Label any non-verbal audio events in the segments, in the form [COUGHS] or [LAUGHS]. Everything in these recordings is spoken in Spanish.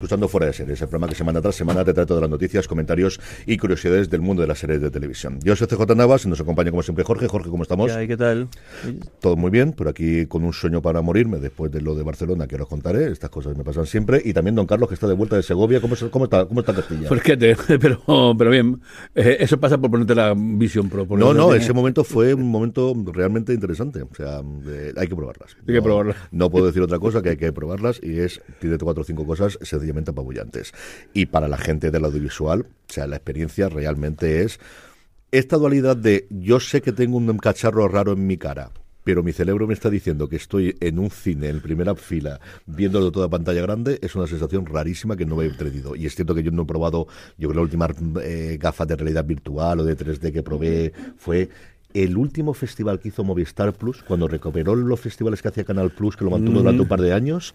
Escuchando Fuera de Series, el programa que semana tras semana te trae todas las noticias, comentarios y curiosidades del mundo de las series de televisión. Yo soy CJ Navas y nos acompaña como siempre Jorge. Jorge, ¿cómo estamos? ¿Qué, ¿Qué tal? Todo muy bien, pero aquí con un sueño para morirme después de lo de Barcelona que os contaré. Estas cosas me pasan siempre. Y también Don Carlos, que está de vuelta de Segovia. ¿Cómo, está, cómo está Castilla? Pues [LAUGHS] [LAUGHS] pero, bien, eh, eso pasa por ponerte la visión pro. No, no, ese momento fue un momento realmente interesante. O sea, eh, hay que probarlas. Hay que probarlas. No puedo decir otra cosa que hay que probarlas y es, tiene cuatro o cinco cosas dice apabullantes. Y para la gente del audiovisual, o sea, la experiencia realmente es esta dualidad de yo sé que tengo un cacharro raro en mi cara, pero mi cerebro me está diciendo que estoy en un cine, en primera fila, viéndolo toda pantalla grande, es una sensación rarísima que no he entendido. Y es cierto que yo no he probado, yo creo que la última eh, gafa de realidad virtual o de 3D que probé fue el último festival que hizo Movistar Plus, cuando recuperó los festivales que hacía Canal Plus, que lo mantuvo durante un par de años,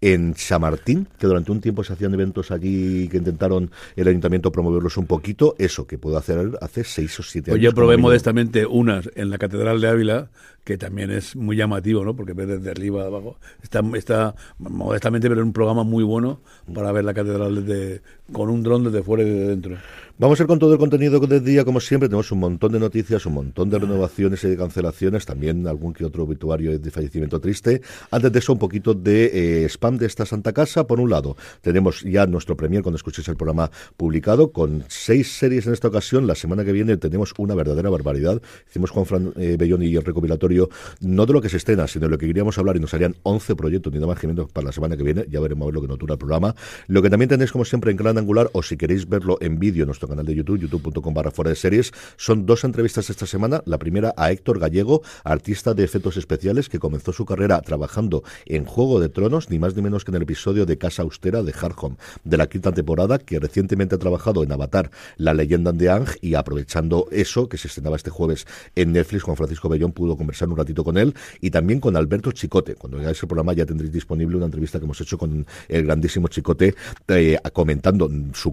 en San Martín que durante un tiempo se hacían eventos aquí que intentaron el ayuntamiento promoverlos un poquito. Eso que puedo hacer hace seis o siete pues años. yo probé modestamente unas en la Catedral de Ávila, que también es muy llamativo, ¿no? Porque ves desde arriba, abajo. Está, está modestamente, pero es un programa muy bueno para ver la Catedral desde, con un dron desde fuera y desde dentro. Vamos a ir con todo el contenido del día, como siempre. Tenemos un montón de noticias, un montón de renovaciones y de cancelaciones, también algún que otro obituario de fallecimiento triste. Antes de eso, un poquito de eh, spam de esta Santa Casa. Por un lado, tenemos ya nuestro premier, cuando escuchéis el programa publicado, con seis series en esta ocasión. La semana que viene tenemos una verdadera barbaridad. Hicimos Juan Fran eh, y el recopilatorio, no de lo que se estrena, sino de lo que queríamos hablar, y nos harían 11 proyectos, ni nada más que menos, para la semana que viene. Ya veremos a ver lo que nos dura el programa. Lo que también tenéis, como siempre, en gran angular, o si queréis verlo en vídeo, nuestro canal de YouTube, youtube.com barra fuera de series. Son dos entrevistas esta semana. La primera a Héctor Gallego, artista de efectos especiales que comenzó su carrera trabajando en Juego de Tronos, ni más ni menos que en el episodio de Casa Austera de Hardhome de la quinta temporada, que recientemente ha trabajado en Avatar, la leyenda de Ang, y aprovechando eso, que se estrenaba este jueves en Netflix, Juan Francisco Bellón pudo conversar un ratito con él y también con Alberto Chicote. Cuando veáis el programa ya tendréis disponible una entrevista que hemos hecho con el grandísimo Chicote eh, comentando su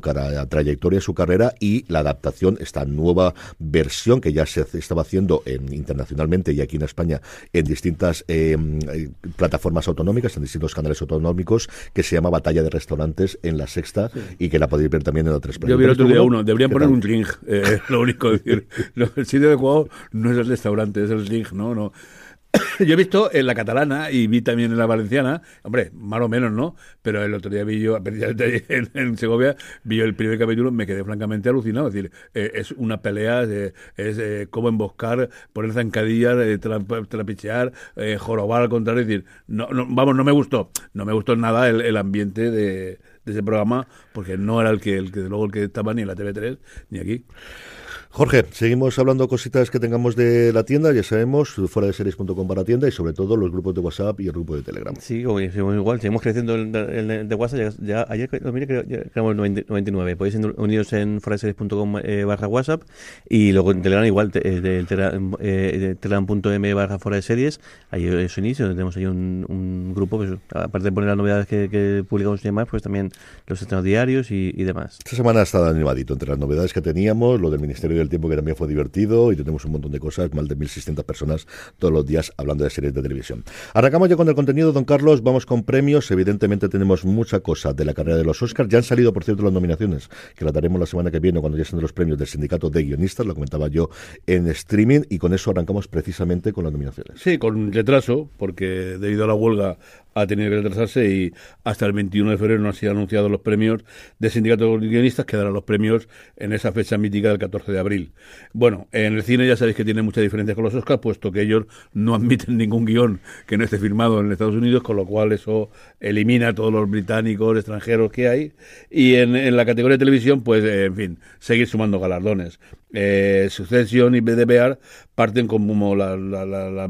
trayectoria, su carrera y la adaptación, esta nueva versión que ya se estaba haciendo internacionalmente y aquí en España en distintas em, eh, plataformas autonómicas, en distintos canales autonómicos, que se llama Batalla de Restaurantes en la Sexta y que la podéis ver también en otras Yo vi el otro día uno, deberían poner un link, eh, [LAUGHS] lo único decir. [LAUGHS] el sitio de adecuado no es el restaurante, es el link, ¿no? no [COUGHS] yo he visto en la catalana y vi también en la valenciana, hombre, más o menos, ¿no? Pero el otro día vi yo, [LAUGHS] en, en Segovia, vi el primer capítulo, me quedé francamente alucinado. Es decir, eh, es una pelea, es como eh, cómo emboscar, poner zancadillas, eh, trapichear, jorobar al contrario. decir, no, no, vamos, no me gustó, no me gustó nada el, ambiente de, ese programa, porque no era el que, el que, luego, el que estaba ni en la TV3 ni aquí. Jorge, seguimos hablando cositas que tengamos de la tienda, ya sabemos, fuera de series.com para tienda y sobre todo los grupos de WhatsApp y el grupo de Telegram. Sí, igual, seguimos creciendo el, de WhatsApp, ya, ayer mire, creamos 99, podéis uniros en foradeseries.com series.com eh, barra WhatsApp y luego en Telegram igual, eh, eh, telegram.m barra fuera de series, ahí es su inicio, tenemos ahí un, grupo, pues, aparte de poner las novedades que, publicamos y demás, pues también los estrenos diarios y, demás. Esta semana ha estado animadito entre las novedades que teníamos, lo del Ministerio de el Tiempo, que también fue divertido y tenemos un montón de cosas, más de 1.600 personas todos los días hablando de series de televisión. Arrancamos ya con el contenido, don Carlos, vamos con premios, evidentemente tenemos mucha cosa de la carrera de los Oscars, ya han salido, por cierto, las nominaciones, que las daremos la semana que viene cuando ya sean los premios del sindicato de guionistas, lo comentaba yo en streaming, y con eso arrancamos precisamente con las nominaciones. Sí, con retraso, porque debido a la huelga ha tenido que retrasarse y hasta el 21 de febrero no han sido anunciados los premios de sindicatos guionistas que darán los premios en esa fecha mítica del 14 de abril. Bueno, en el cine ya sabéis que tiene muchas diferencias con los Oscars, puesto que ellos no admiten [LAUGHS] ningún guión que no esté firmado en Estados Unidos, con lo cual eso elimina a todos los británicos, extranjeros que hay. Y en, en la categoría de televisión, pues, eh, en fin, seguir sumando galardones eh, Succession y Bear parten como las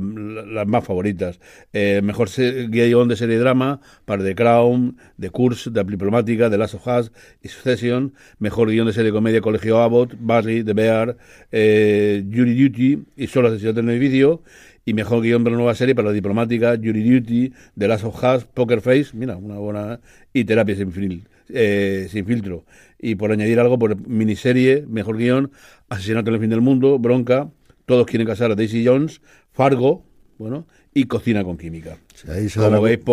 más favoritas. Eh, mejor guión de serie drama para The Crown, The Curse, The Diplomática, The Last of Us y Succession. Mejor guión de serie comedia Colegio Abbott, Barry, The Bear, eh, Jury Duty y Solo Asesinato en el Vídeo. Y mejor guión para nueva serie para la Diplomática, Jury Duty, The Last of Us, Poker Face, mira, una buena... y Terapia sin eh, filtro. Y por añadir algo, por miniserie, mejor guión, Asesinato en el fin del mundo, Bronca, Todos quieren casar a Daisy Jones, Fargo, bueno, y Cocina con química. Como veis, eh,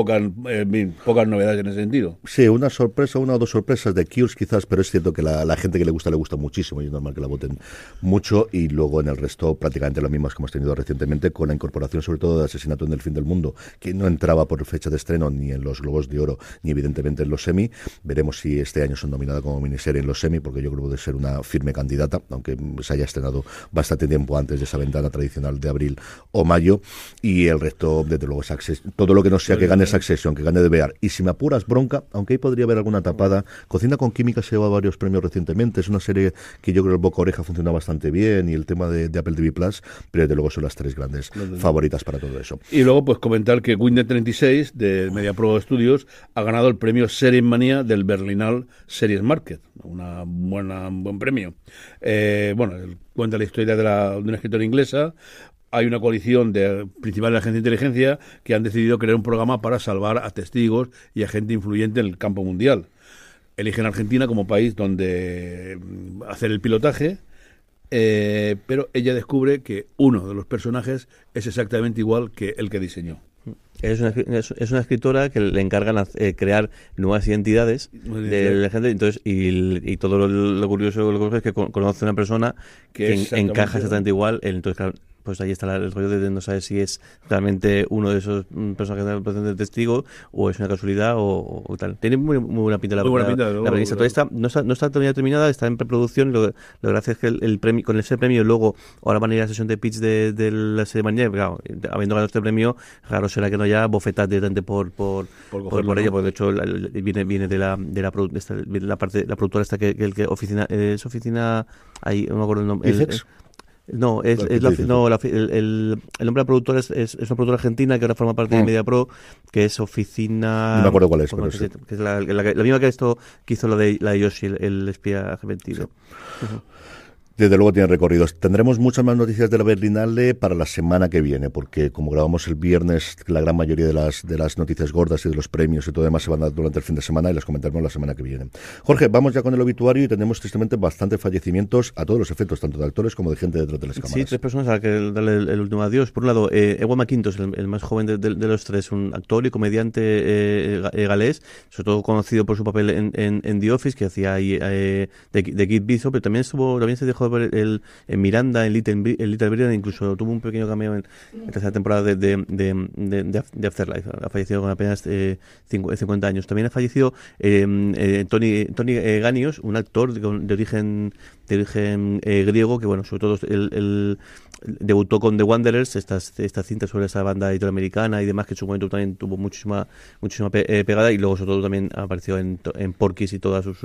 pocas, novedades en ese sentido. Sí, una sorpresa, una o dos sorpresas de Kills quizás, pero es cierto que la, la gente que le gusta, le gusta muchísimo y es normal que la voten mucho. Y luego en el resto prácticamente las mismas que hemos tenido recientemente, con la incorporación sobre todo de Asesinato en el Fin del Mundo, que no entraba por fecha de estreno ni en los Globos de Oro, ni evidentemente en los semi. Veremos si este año son nominadas como miniserie en los semi, porque yo creo que puede ser una firme candidata, aunque se haya estrenado bastante tiempo antes de esa ventana tradicional de abril o mayo. Y el resto, desde luego, es acceso todo lo que no sea que gane Succession, que gane de Bear. Y si me apuras, bronca, aunque ahí podría haber alguna tapada. Cocina con Química se lleva varios premios recientemente. Es una serie que yo creo el boca oreja funciona bastante bien y el tema de, Apple TV Plus, pero desde luego son las tres grandes favoritas para todo eso. Y luego, pues comentar que Wind 36 de Pro Studios ha ganado el premio Series Manía del Berlinal Series Market. Una buena, un buen premio. Eh, bueno, cuenta la historia de, de, una escritora inglesa, hay una coalición de principales agencias de inteligencia que han decidido crear un programa para salvar a testigos y a gente influyente en el campo mundial. Eligen Argentina como país donde mm, hacer el pilotaje, eh, pero ella descubre que uno de los personajes es exactamente igual que el que diseñó. Es una, escritora que le encargan eh, crear nuevas identidades de gente. Entonces, y, todo lo, curioso es que conoce una persona que, encaja exactamente igual. Entonces, pues ahí está el rollo de no saber si es realmente uno de esos mm, personajes de la del testigo o es una casualidad o, tal. Tiene muy, buena pinta la, no, Está, no, está, no está todavía terminada, está en preproducción. Lo, lo gracias es que el, premio, con ese premio luego ahora van a ir a la sesión de pitch de, la serie mañana. habiendo ganado este premio, raro será que no haya bofetadas de por, por, por, ella, porque pues, de hecho viene, viene de la, de la, parte, la productora esta que, el que oficina, eh, es oficina, ahí no me acuerdo el nombre. No, es, es la, no, la, el, el, nombre de la productora es, es, una productora argentina que ahora forma parte de mm. MediaPro, que es oficina. No me acuerdo cuál es, pero Que es la, misma que esto que hizo la de, la Yoshi, el, espía argentino. Desde luego tiene recorridos. Tendremos muchas más noticias de la Berlinale para la semana que viene, porque como grabamos el viernes, la gran mayoría de las, de las noticias gordas y de los premios y todo demás se van a dar durante el fin de semana y las comentaremos la semana que viene. Jorge, vamos ya con el obituario y tenemos tristemente bastantes fallecimientos a todos los efectos, tanto de actores como de gente detrás de las cámaras. Sí, tres personas a las que darle el, último adiós. Por un lado, eh, Ewa McIntosh, el, más joven de, los tres, un actor y comediante eh, eh, galés, sobre todo conocido por su papel en, The Office, que hacía ahí de, Kid Bishop, pero también, estuvo, también se dejó el, en Miranda, en Little, en Little, Britain, incluso tuvo un pequeño cambio en, la tercera temporada de, de, Afterlife. Ha fallecido con apenas eh, 50 eh, años. También ha fallecido eh, eh Tony, Tony eh, Ganios, un actor de, origen dirigen origen eh, griego, que bueno, sobre todo el, debutó con The Wanderers, estas, esta cinta sobre esa banda italoamericana y demás, que en su momento también tuvo muchísima, muchísima eh, pegada y luego sobre todo también apareció en, en Porky's y todas sus,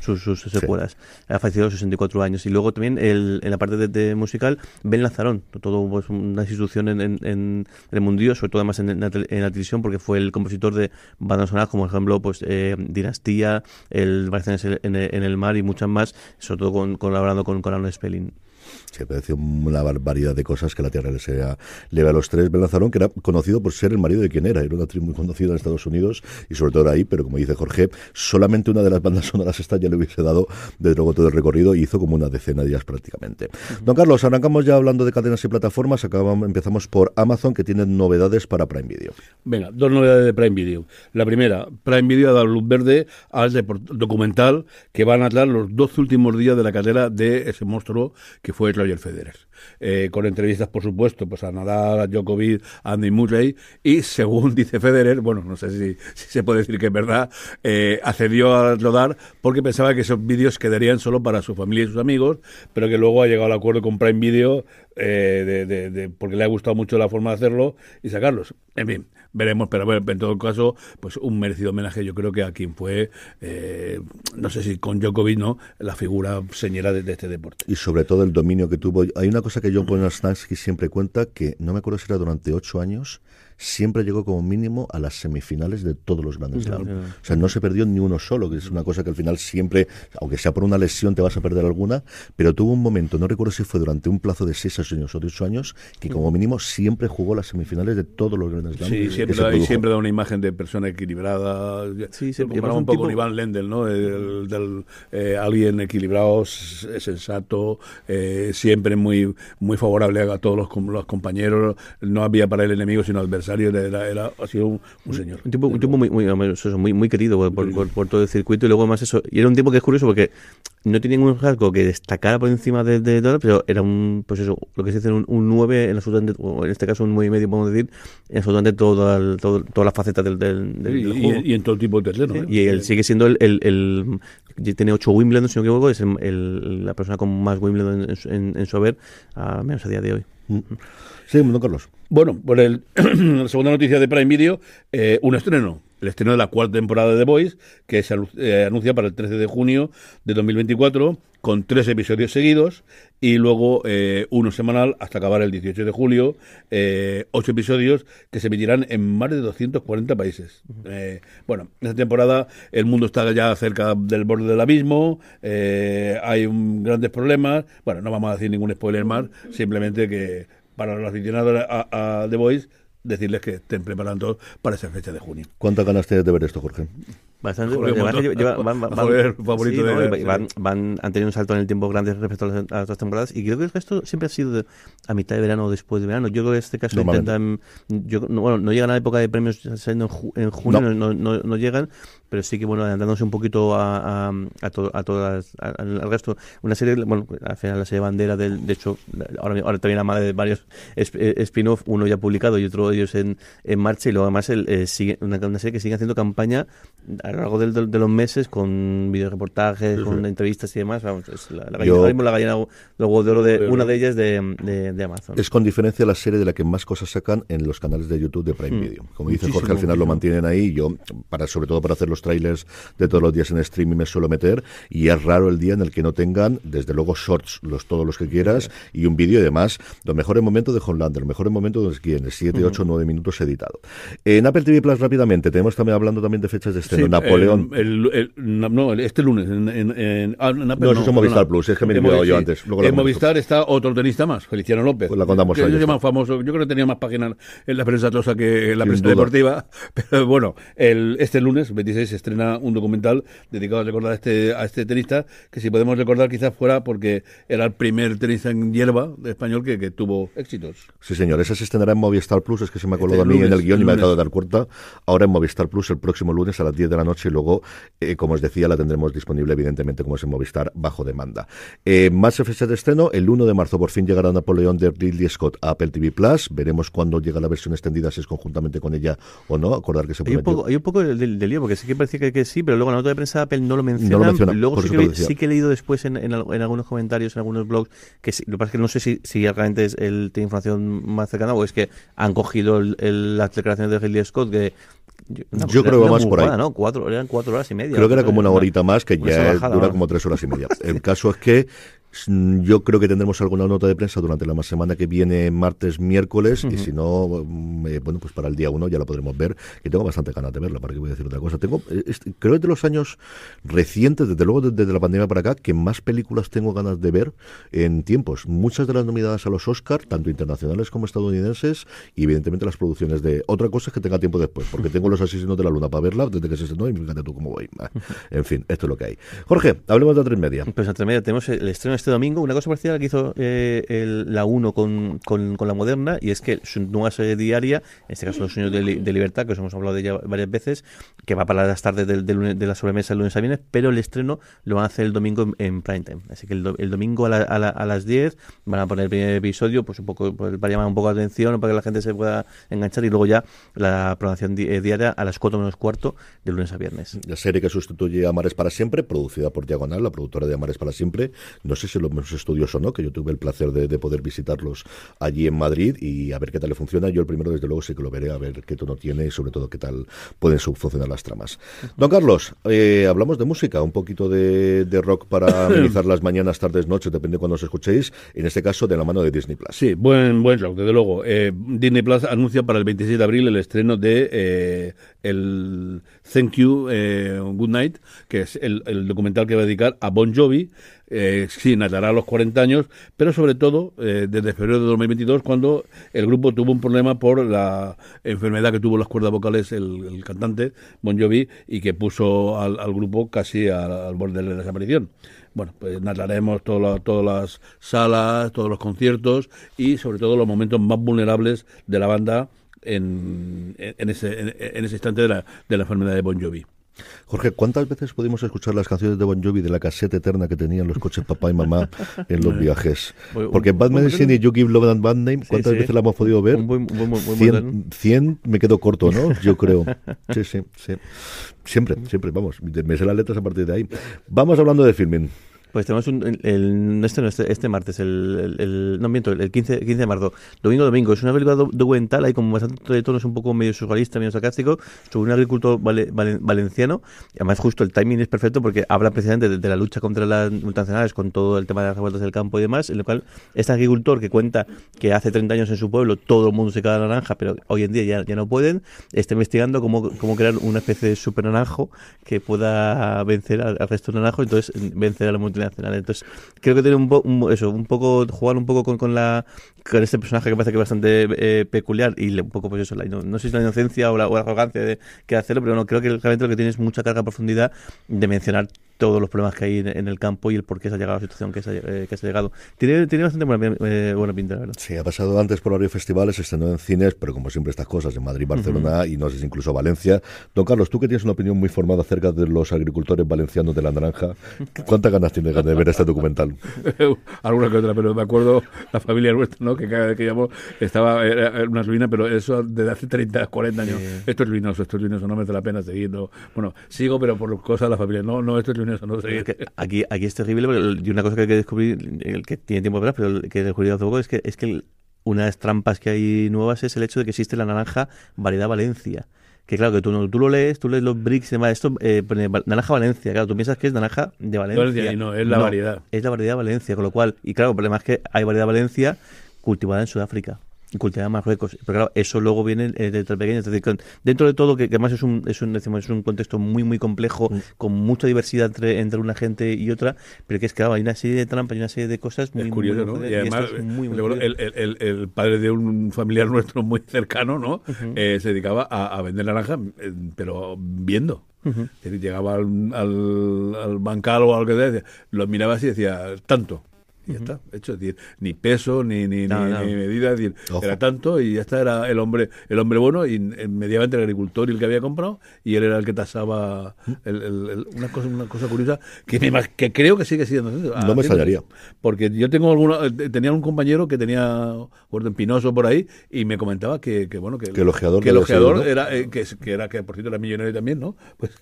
sus, secuelas. Ha fallecido a los 64 años. Y luego también el, en la parte de, musical, Ben Lazarón, todo pues, una institución en, el mundillo, sobre todo además en, la, en, televisión, porque fue el compositor de bandas sonoras como por ejemplo pues eh, Dinastía, el en en el mar y muchas más, sobre todo con con, colaborando con Alan Spelling se pareció una barbaridad de cosas que la tierra le, sea, le a los tres. Ben que era conocido por ser el marido de quien era, era una actriz muy conocida en Estados Unidos y sobre todo ahí, pero como dice Jorge, solamente una de las bandas sonoras esta ya le hubiese dado de luego todo el recorrido y hizo como una decena de días prácticamente. Don Carlos, arrancamos ya hablando de cadenas y plataformas, acabamos, empezamos por Amazon que tiene novedades para Prime Video. Venga, dos novedades de Prime Video. La primera, Prime Video ha dado luz verde al documental que van a hablar los dos últimos días de la carrera de ese monstruo que fue el el Federer. Eh, con entrevistas, por supuesto, pues a Nadal, a Djokovic, a Andy Murray, y según [LAUGHS] dice Federer, bueno, no sé si, se puede decir que es verdad, eh, accedió a rodar porque pensaba que esos vídeos quedarían solo para su familia y sus amigos, pero que luego ha llegado al acuerdo con Prime Video eh, porque le ha gustado mucho la forma de hacerlo y sacarlos. En fin veremos, pero bueno, en todo caso, pues un merecido homenaje yo creo que a quien fue, eh, no sé si con Djokovic, ¿no? La figura señera de, este deporte. Y sobre todo el dominio que tuvo. Hay una cosa que John Ponastansky siempre cuenta, que no me acuerdo si era durante ocho años, siempre llegó como mínimo a las semifinales de todos los grandes Slam. O sea, no se perdió ni uno solo, que es una cosa que al final siempre, aunque sea por una lesión, te vas a perder alguna, pero tuvo un momento, no recuerdo si fue durante un plazo de 6 años o 8 años, que como mínimo siempre jugó las semifinales de todos los grandes Slam. siempre, y siempre da una imagen de persona equilibrada. Sí, siempre. un poco Iván Lendl, ¿no? El, del, eh, alguien equilibrado, sensato, eh, siempre muy, muy favorable a todos los, los compañeros, no había para el enemigo sino adversario era, ha sido un, señor. Un tipo, un tipo muy, muy, querido por, todo el circuito y luego más eso. Y era un tipo que es curioso porque no tiene ningún rasgo que destacara por encima de, todo, pero era un, pues eso, lo que se dice un, un 9, en, absolutamente, en este caso un 9 y medio, podemos decir, en absolutamente todas el, todo, toda del, del, juego. Y, en todo tipo de terreno. ¿eh? Y él sigue siendo el, el, tiene 8 Wimbledon, si no me equivoco, es la persona con más Wimbledon en, su haber, a menos a día de hoy. Mm. Sí, don Carlos. Bueno, por el, [CLEARS THROAT] la segunda noticia de Prime Video, eh, un estreno. El estreno de la cuarta temporada de The que se eh, anuncia para el 13 de junio de 2024, con tres episodios seguidos, y luego eh, uno semanal hasta acabar el 18 de julio, ocho episodios que se emitirán en más de 240 países. bueno, en esta temporada el mundo está ya cerca del borde del abismo, hay un, grandes problemas. Bueno, no vamos a decir ningún spoiler más, simplemente que para los aficionados a, The Voice decirles que estén preparando para esa fecha de junio. ¿Cuántas ganas tienes de ver esto, Jorge? Bastante, van, han tenido un salto en el tiempo grande respecto a las, otras temporadas y creo que esto siempre ha sido a mitad de verano o después de verano. Yo creo que en este caso intentan, no, bueno, no llegan a la época de premios saliendo en, junio, no. No, no. llegan, pero sí que bueno, adelantándose un poquito a, a, todas, al resto. Una serie, bueno, al final la serie bandera, de hecho, ahora, ahora también la madre de varios eh, spin-off, uno ya publicado y otro ellos en, en marcha y luego además el, eh, sigue, una, serie que sigue haciendo campaña a lo largo de, los meses con videoreportajes, reportajes con entrevistas y demás. Vamos, la, gallina, la gallina de oro de una de ellas de, Amazon. Es con diferencia la serie de la que más cosas sacan en los canales de YouTube de Prime hmm. Video. Como dice Jorge, al final lo mantienen ahí. Yo, para sobre todo para hacer los trailers de todos los días en streaming, me suelo meter. Y es raro el día en el que no tengan, desde luego, shorts, los todos los que quieras, y un vídeo y demás. Los mejores momentos de Homelander, los mejores momentos de quienes, el 7, 8, hmm minutos editado. En Apple TV Plus, rápidamente, tenemos también hablando también de fechas de estreno. Napoleón. Em, no, este lunes. En, ah, no, eso es Movistar Plus, es que me he yo antes. en Movistar está otro tenista más, Feliciano López. Pues la contamos más famoso. Yo creo que tenía más páginas en la prensa tosa que en la prensa deportiva. [LAUGHS] Pero bueno, el, este lunes, 26, se estrena un documental dedicado a recordar a este, a este tenista, que si podemos recordar quizás fuera porque era el primer tenista en hierba de español que, que tuvo éxitos. Sí, señor. Ese se estrenará en Movistar Plus. Es que se me ha este colado a mí en el guión y me ha dejado dar cuenta, ahora en Movistar Plus el próximo lunes a las 10 de la noche y luego, eh, como os decía, la tendremos disponible evidentemente como es en Movistar bajo demanda. Eh, más fecha de estreno, el 1 de marzo por fin llegará Napoleón de Ridley Scott a Apple TV Plus, veremos cuándo llega la versión extendida, si es conjuntamente con ella o no, acordar que se Hay un poco, hay de, lío, porque sí que parecía que, sí, pero luego en la nota de prensa de Apple no lo menciona. luego sí que, he leído después en, algunos comentarios, en algunos blogs, que lo que pasa es que no sé si, si realmente es el, tiene información más cercana o es que han cogido el, las declaraciones de Ridley Scott que yo, creo que va más por ahí. ¿no? cuatro, eran cuatro horas y media. Creo que era como una horita más, que ya eh, dura como tres horas y media. [LAUGHS] El caso es que Mm, yo creo que tendremos alguna nota de prensa durante la semana que viene, martes, miércoles, y si no, mm, eh, bueno, pues para el día uno ya la podremos ver, que tengo bastante ganas de verla, para que voy a decir otra cosa. Tengo, eh, este, creo que de los años recientes, desde luego desde la pandemia para acá, que más películas tengo ganas de ver en tiempos. Muchas de las nominadas a los Oscar, tanto internacionales como estadounidenses, y evidentemente las producciones de... Otra cosa es que tenga tiempo después, porque tengo Los Asesinos de la Luna para verla desde que se estrenó y fíjate tú cómo voy. [LAUGHS] En fin, esto es lo que hay. Jorge, hablemos de A Tres Media. Pues A Media tenemos el estreno este domingo una cosa parecida que hizo eh, la 1 con, con, la Moderna, y es que su nueva serie diaria, en este caso Los Sueños de, Libertad, que os hemos hablado de ella varias veces, que va para las tardes de la sobremesa el lunes a viernes, pero el estreno lo van a hacer el domingo en, prime time. Así que el, domingo a, las 10 van a poner el primer episodio, pues un poco para pues, llamar un poco la atención, para que la gente se pueda enganchar, y luego ya la programación eh, diaria a las 4 menos cuarto, de lunes a viernes. La serie que sustituye a Mares para siempre, producida por Diagonal, la productora de amares para siempre. No sé lo menos estudioso no, que yo tuve el placer de, poder visitarlos allí en Madrid y a ver qué tal le funciona. Yo el primero, desde luego, sí que lo veré, a ver qué tono tiene y sobre todo qué tal pueden subfuncionar las tramas. Don Carlos, eh, hablamos de música, un poquito de, rock para [CLEARS THROAT] amenizar las mañanas, tardes, noches, depende de cuando os escuchéis, en este caso de la mano de Disney Plus. Sí, buen, buen rock, desde luego. Eh, Disney Plus anuncia para el 26 de abril el estreno de eh, el Thank You Good Night, que es el documental que va a dedicar a Bon Jovi, eh, sí natará a los 40 años, pero sobre todo eh, desde febrero de 2022, cuando el grupo tuvo un problema por la enfermedad que tuvo las cuerdas vocales el, cantante Bon Jovi y que puso al, grupo casi al, borde de la desaparición bueno, pues nataremos todas las salas, todos los conciertos y sobre todo los momentos más vulnerables de la banda en, ese, instante de la enfermedad de Bon Jovi. Jorge, ¿cuántas veces pudimos escuchar las canciones de Bon Jovi de la caseta eterna que tenían los coches papá y mamá en los [LAUGHS] viajes? Porque Bad Medicine y You Give Love and Bad Name, ¿cuántas veces la hemos podido ver? 100, me quedo corto, ¿no? [LAUGHS] Yo creo. Sí, sí, sí. Siempre, siempre, vamos. Me sé las letras a partir de ahí. Vamos hablando de filming. Pues tenemos un, el, este, este, este, martes, el, el, no miento, el 15, 15 de marzo, domingo, domingo. Es una película de documental, hay como bastante de tonos un poco medio surrealista, medio sarcástico, sobre un agricultor valenciano. Y además, justo el timing es perfecto porque habla precisamente de, la lucha contra las multinacionales con todo el tema de las revueltas del campo y demás. En lo cual, este agricultor que cuenta que hace 30 años en su pueblo todo el mundo se caga naranja, pero hoy en día ya, ya no pueden, está investigando cómo, cómo crear una especie de super naranjo que pueda vencer al, resto de naranjos, entonces vencer a la multinacional entonces, creo que tiene un, eso, un poco, jugar un poco con, con la con este personaje que parece que es bastante eh, peculiar y un poco, pues no, no, sé si la inocencia o la, arrogancia de, que hacerlo, pero no, creo que realmente lo que tiene es mucha carga profundidad de mencionar todos los problemas que hay en, el campo y el por qué se ha llegado a la situación que se ha, eh, llegado. Tiene, bastante eh, buena, pinta, la verdad. Sí, ha pasado antes por varios festivales, se estrenó en cines, pero como siempre estas cosas, en Madrid, Barcelona y no sé si incluso Valencia. Don Carlos, tú que tienes una opinión muy formada acerca de los agricultores valencianos de la naranja, [LAUGHS] ¿cuántas ganas tienes de ver este documental? [LAUGHS] Alguna que otra, pero me acuerdo la familia nuestra, ¿no? que cada vez que llamo estaba en una ruina, pero eso desde hace 30, 40 años. Esto es ruinoso, esto es ruinoso, no merece la pena seguirlo. Bueno, sigo, pero por cosas de la familia. No, no, esto es aquí, aquí es terrible, y una cosa que hay que descubrir, que tiene tiempo pero el que descubierto hace poco es que, es que una de las trampas que hay nuevas es el hecho de que existe la naranja variedad Valencia. Que claro, que tú, tú lo lees, tú lees los bricks demás, esto, eh, naranja Valencia, claro, tú piensas que es naranja de Valencia. No, es la variedad. Es la variedad Valencia, con lo cual, y claro, el problema es que hay variedad Valencia cultivada en Sudáfrica más Marruecos. Pero claro, eso luego viene desde eh, dentro pequeño. dentro de todo, que, además es un, es, un, decimos, es un contexto muy, muy complejo, mm. con mucha diversidad entre, entre una gente y otra, pero que es que hay una serie de trampas y una serie de cosas muy... Es curioso, ¿no? Y, además, el, padre de un familiar nuestro muy cercano, ¿no? Eh, se dedicaba a, vender naranja, eh, pero viendo. Llegaba al, bancal o algo que sea, lo miraba así y decía, tanto. Y ya está, hecho, ni peso, ni, ni, medida, era tanto y ya está, era el hombre, el hombre bueno y eh, mediamente el agricultor y el que había comprado y él era el que tasaba una, cosa, curiosa que, creo que sigue siendo. no me fallaría. Ah, porque yo tengo eh, tenía un compañero que tenía Gordon Pinoso por ahí y me comentaba que, bueno, que, el ojeador, que el ojeador era, eh, que, era, que por cierto era millonario también, ¿no? [LAUGHS] Pues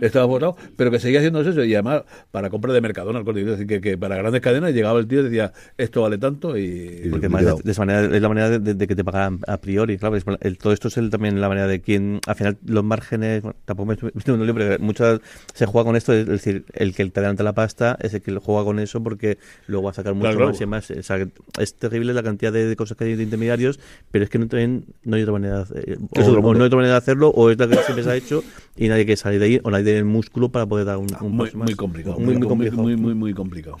estaba borrado, pero que seguía haciendo eso y además para compra de Mercadona, que, que para grandes cadenas llegaba el tío decía, esto vale tanto y... de, manera, es la manera de, que te pagan a priori, claro. todo esto es el, también la manera de quien, al final, los márgenes, tampoco me estoy [LAUGHS] un libro, muchas, se juega con esto, es decir, el que te adelanta la pasta es el que juega con eso porque luego va a sacar mucho más y más. es terrible la cantidad de, cosas que hay de intermediarios, pero es que no, también, no hay otra manera no hay otra manera de hacerlo, o es la que siempre se ha hecho, y nadie quiere salir de ahí o nadie tiene el músculo para poder dar un, muy, complicado. Muy, muy complicado. Muy, complicado.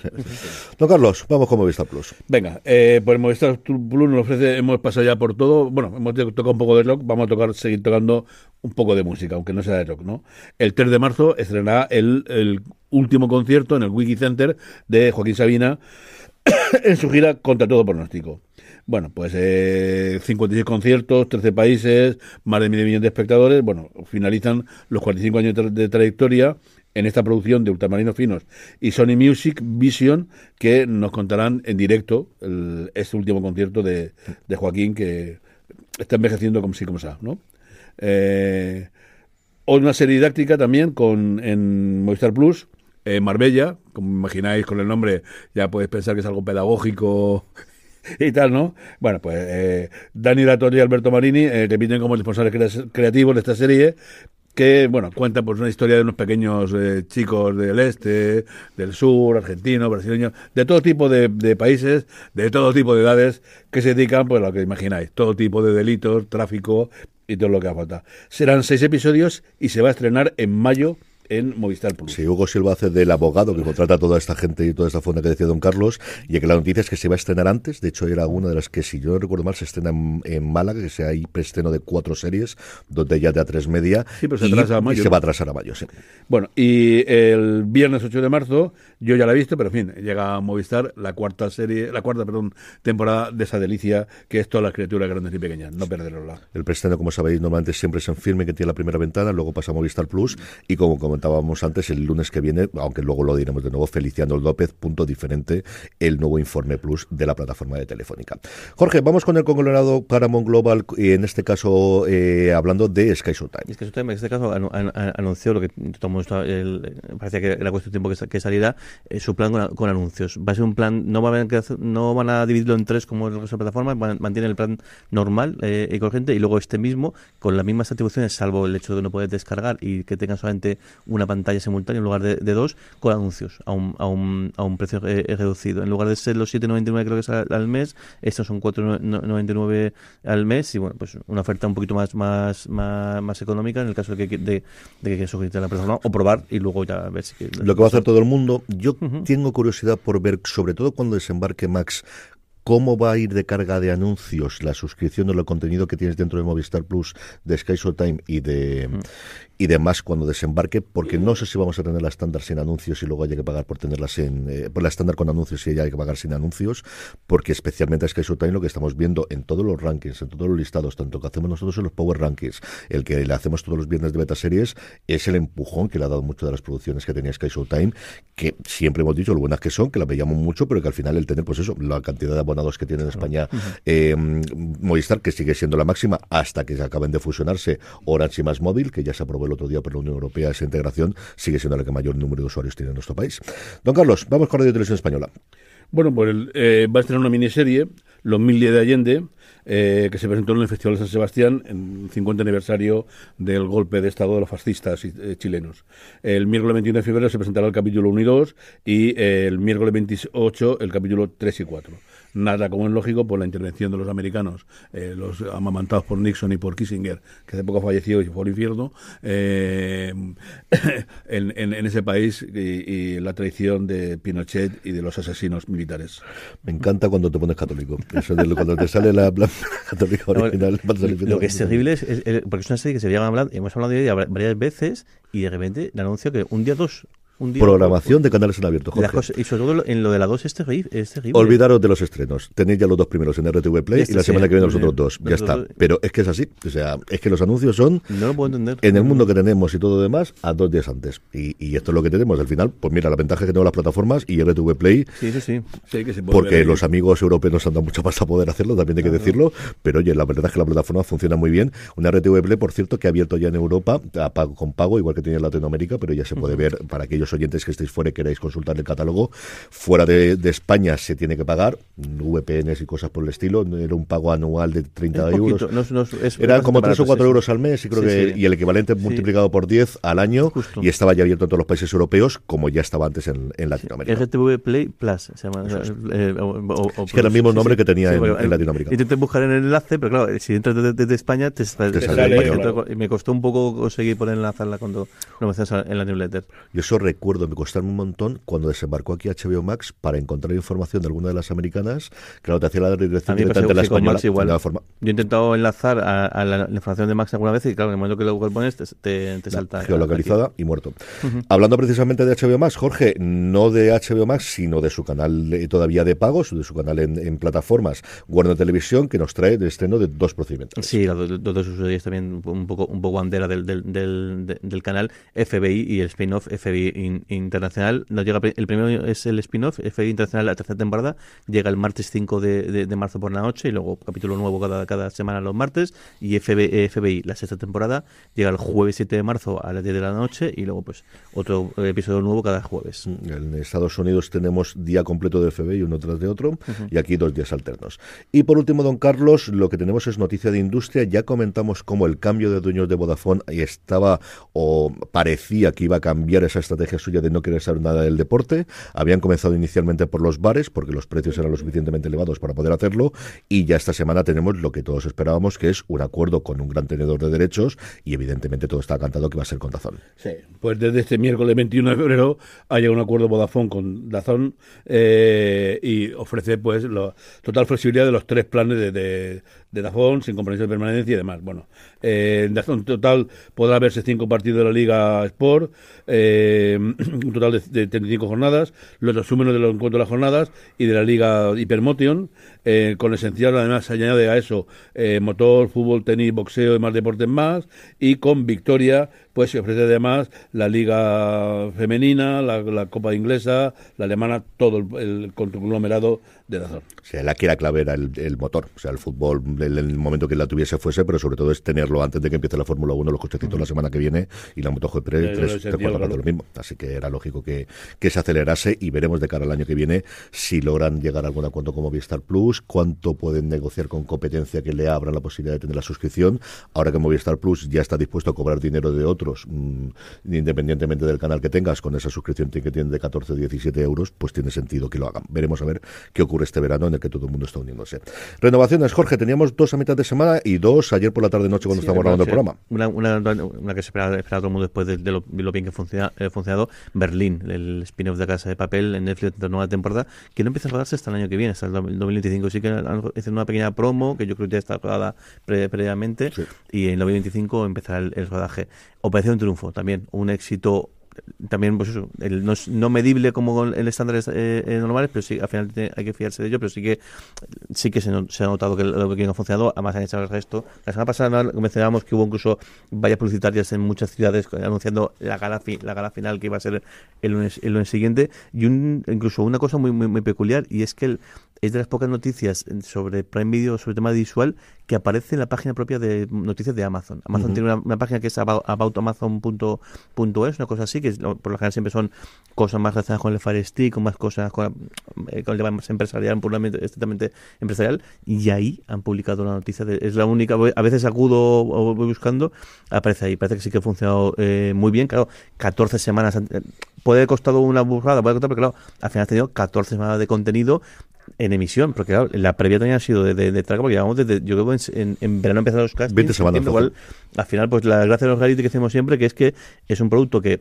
Don Carlos, vamos con Movistar Plus. Venga, eh, pues Movistar Plus nos ofrece, hemos pasado ya por todo, bueno, hemos tocado un poco de rock, vamos a tocar, seguir tocando un poco de música, aunque no sea de rock, ¿no? El 3 de marzo estrenará el, el último concierto en el Wiki Center de Joaquín Sabina [COUGHS] en su gira Contra Todo Pronóstico. Bueno, pues 56 eh, conciertos, 13 países, más de medio millón de espectadores. Bueno, finalizan los 45 años de, trayectoria en esta producción de Ultramarinos Finos y Sony Music Vision que nos contarán en directo el, este último concierto de, Joaquín que está envejeciendo como Si como sea. ¿no? Eh, una serie didáctica también con en Movistar Plus, eh, Marbella, como imagináis con el nombre ya podéis pensar que es algo pedagógico [LAUGHS] y tal, ¿no? Bueno, pues eh, Dani Latorre y Alberto Marini eh, te piden como responsables creativos de esta serie que, bueno, cuenta pues una historia de unos pequeños eh, chicos del este, del sur, argentinos, brasileños, de todo tipo de, países, de todo tipo de edades, que se dedican, pues, a lo que imagináis, todo tipo de delitos, tráfico y todo lo que ha falta. Serán seis episodios y se va a estrenar en mayo en Movistar Plus. Sí, Hugo Silva hace del abogado que contrata a toda esta gente y toda esta fonda que decía don Carlos, y que la noticia es que se va a estrenar antes, de hecho era una de las que, si yo no recuerdo mal, se estrena en, Málaga, que sea ahí preestreno de cuatro series, donde ya te a tres media, y, se va a atrasar a mayo, Bueno, y el viernes 8 de marzo, yo ya la he visto, pero en fin, llega a Movistar la cuarta serie, la cuarta, perdón, temporada de esa delicia que es todas las criaturas grandes y pequeñas, no perderosla. El preestreno, como sabéis, normalmente siempre es en firme que tiene la primera ventana, luego pasa a Movistar Plus, y como comentéis, comentábamos antes, el lunes que viene, aunque luego lo diremos de nuevo, Feliciano López, punto diferente, el nuevo informe plus de la plataforma de Telefónica. Jorge, vamos con el conglomerado Paramount Global, en este caso eh, hablando de Sky Showtime. Sky Showtime en este caso anunció lo que tomó parecía que era cuestión de tiempo que, saliera, eh, su plan con, anuncios. Va a ser un plan, no van a, no van a dividirlo en tres como en otras plataformas, mantienen el plan normal eh, y corriente y luego este mismo con las mismas atribuciones, salvo el hecho de no poder descargar y que tenga solamente una pantalla simultánea en lugar de, de dos con anuncios a un, a a un precio eh, eh, reducido. En lugar de ser los 7,99 creo que es al, mes, estos son 4,99 al mes y bueno, pues una oferta un poquito más más, más, económica en el caso de que, de, que a la persona o probar y luego ya ver si... Lo que va a hacer todo el mundo, yo tengo curiosidad por ver, sobre todo cuando desembarque Max, ¿Cómo va a ir de carga de anuncios la suscripción de lo contenido que tienes dentro de Movistar Plus, de Sky Showtime y de, y demás cuando desembarque, porque no sé si vamos a tener la estándar sin anuncios y luego haya que pagar por tenerla sin, eh, por la estándar con anuncios y ya hay que pagar sin anuncios, porque especialmente es que eso lo que estamos viendo en todos los rankings, en todos los listados, tanto que hacemos nosotros en los Power Rankings, el que le hacemos todos los viernes de beta series, es el empujón que le ha dado mucho de las producciones que tenía Sky Showtime, que siempre hemos dicho lo buenas que son, que las veíamos mucho, pero que al final el tener, pues eso, la cantidad de abonados que tiene en España eh, Movistar, que sigue siendo la máxima hasta que se acaben de fusionarse Orange y Más Móvil, que ya se aprobó el otro día por la Unión Europea esa integración, sigue siendo la que mayor número de usuarios tiene en nuestro país. Don Carlos, vamos con Radio Televisión Española. Bueno, pues eh, va a tener una miniserie, Los Mil Días de Allende, eh, que se presentó en el Festival de San Sebastián en el 50 aniversario del golpe de Estado de los fascistas eh, chilenos. El miércoles 21 de febrero se presentará el capítulo 1 y 2 y el miércoles 28 el capítulo 3 y 4 nada como es lógico por la intervención de los americanos, eh, los amamantados por Nixon y por Kissinger, que hace poco falleció y fue al infierno, eh, [COUGHS] en, ese país y, la traición de Pinochet y de los asesinos militares. Me encanta cuando te pones católico. cuando te sale la, la [LAUGHS] católica original. lo, que es terrible es, porque es una serie que se había hablando hemos hablado de ella varias veces y de repente le anuncio que un día dos programación de canales en abierto. y sobre todo en lo de la 2 Este terrible, este Olvidaros de los estrenos. Tenéis ya los dos primeros en RTV Play este y la semana que viene los otros dos. Ya está. Pero es que es así. O sea, es que los anuncios son. En el mundo que tenemos y todo demás, a dos días antes. Y, esto es lo que tenemos. Al final, pues mira, la ventaja que tengo las plataformas y RTV Play. Sí, sí. sí porque los amigos europeos han dado mucho más a poder hacerlo, también hay que decirlo. Pero oye, la verdad es que la plataforma funciona muy bien. Una RTV Play, por cierto, que ha abierto ya en Europa a pago, con pago, igual que tiene en Latinoamérica, pero ya se puede ver para aquellos oyentes que estéis fuera y queráis consultar el catálogo. Fuera de, España se tiene que pagar VPNs y cosas por el estilo. Era un pago anual de 30 euros. Eran como 3 o 4 euros al mes y creo que y el equivalente multiplicado por 10 al año y estaba ya abierto en todos los países europeos como ya estaba antes en, Latinoamérica. RTV Play Plus se llama. Eh, que era el mismo nombre que tenía en, Latinoamérica. Intenté buscar en el enlace, pero claro, si entras desde España te, sale, el Me costó un poco conseguir poner enlazarla cuando lo no en la newsletter. Yo eso me costaron un montón cuando desembarcó aquí HBO Max para encontrar información de alguna de las americanas. Claro, te hacía la dirección de la igual. Yo he intentado enlazar a, la, información de Max alguna vez y claro, en el momento que lo pones te, salta. geolocalizada y muerto. Hablando precisamente de HBO Max, Jorge, no de HBO Max, sino de su canal todavía de pagos, de su canal en, plataformas, Guarda Televisión, que nos trae el estreno de dos procedimientos. Sí, los dos usuarios también un poco, un poco bandera del canal, FBI y el spin-off FBI internacional. Nos llega el primero es el spin-off, FBI Internacional, la tercera temporada. Llega el martes 5 de, marzo por la noche y luego capítulo nuevo cada, cada semana los martes. Y FBI, eh, la sexta temporada, llega el jueves 7 de marzo a las 10 de la noche y luego pues otro episodio nuevo cada jueves. Mm, en Estados Unidos tenemos día completo de FBI uno tras de otro y aquí dos días alternos. Y por último, don Carlos, lo que tenemos es noticia de industria. Ya comentamos cómo el cambio de dueños de Vodafone estaba o parecía que iba a cambiar esa estrategia suya de no querer saber nada del deporte. Habían comenzado inicialmente por los bares, porque los precios eran lo suficientemente elevados para poder hacerlo, y ya esta semana tenemos lo que todos esperábamos, que es un acuerdo con un gran tenedor de derechos, y evidentemente todo está cantado que va a ser con Dazón. Sí, pues desde este miércoles 21 de febrero haya un acuerdo Vodafone con Dazón eh, y ofrece pues la total flexibilidad de los tres planes de de Dazón, sin compromiso de permanencia y demás. Bueno, eh, en total podrá verse cinco partidos de la Liga Sport, eh, [CLEARS THROAT] un total de, 35 jornadas, los resúmenes de los encuentros de las jornadas y de la Liga Hypermotion, eh, con esencial además se añade a eso motor, fútbol, tenis, boxeo y más deportes más, y con victoria pues se ofrece además la Liga Femenina, la, Copa Inglesa, la Alemana, todo el, el conglomerado o sea, la clave era el, el motor. O sea, el fútbol, en el, momento que la tuviese fuese, pero sobre todo es tenerlo antes de que empiece la Fórmula 1, los costecitos la semana que viene y la MotoGP 3, 3, 4 lo mismo. Así que era lógico que, que, se acelerase y veremos de cara al año que viene si logran llegar a algún acuerdo como Movistar Plus, cuánto pueden negociar con competencia que le abra la posibilidad de tener la suscripción. Ahora que Movistar Plus ya está dispuesto a cobrar dinero de otros, mm, independientemente del canal que tengas, con esa suscripción que tiene de 14 17 euros, pues tiene sentido que lo hagan. Veremos a ver qué ocurre este verano en el que todo el mundo está uniéndose. Renovaciones, Jorge, teníamos dos a mitad de semana y dos ayer por la tarde noche cuando estábamos grabando el programa. Una, que se esperaba, todo el mundo después de, lo, bien que ha eh, funcionado, Berlín, el spin-off de Casa de Papel en Netflix de nueva temporada, que no empieza a rodarse hasta el año que viene, hasta el 2025. Sí que una pequeña promo que yo creo que ya está rodada previamente y en el 2025 empezará el, el rodaje. Operación Triunfo también, un éxito también pues eso, el no, es, medible como el estándar normales, eh, eh, normal, pero sí, al final hay que fiarse de ello, pero sí que sí que se, ha notado que lo que ha funcionado, además han echado el resto. La semana pasada mencionábamos que hubo incluso vallas publicitarias en muchas ciudades anunciando la gala, la gala final que iba a ser el lunes, el lunes siguiente, y incluso una cosa muy, peculiar, y es que es de las pocas noticias sobre Prime Video, sobre tema visual, que aparece en la página propia de noticias de Amazon. Amazon tiene una, página que es aboutamazon.es, una cosa así, que por lo general siempre son cosas más relacionadas con el Fire Stick, con más cosas con, eh, con el tema más empresarial, puramente estrictamente empresarial, y ahí han publicado la noticia. es la única, a veces acudo o voy buscando, aparece ahí. Parece que sí que ha funcionado eh, muy bien. Claro, 14 semanas. Puede haber costado una burrada, puede costar, pero claro, al final ha tenido 14 semanas de contenido en emisión, porque la previa también ha sido de, de, porque llevamos desde, yo creo que en, en, verano empezaron los castings, 20 semanas, igual, al final, pues la gracia de los reality que hacemos siempre, que es que es un producto que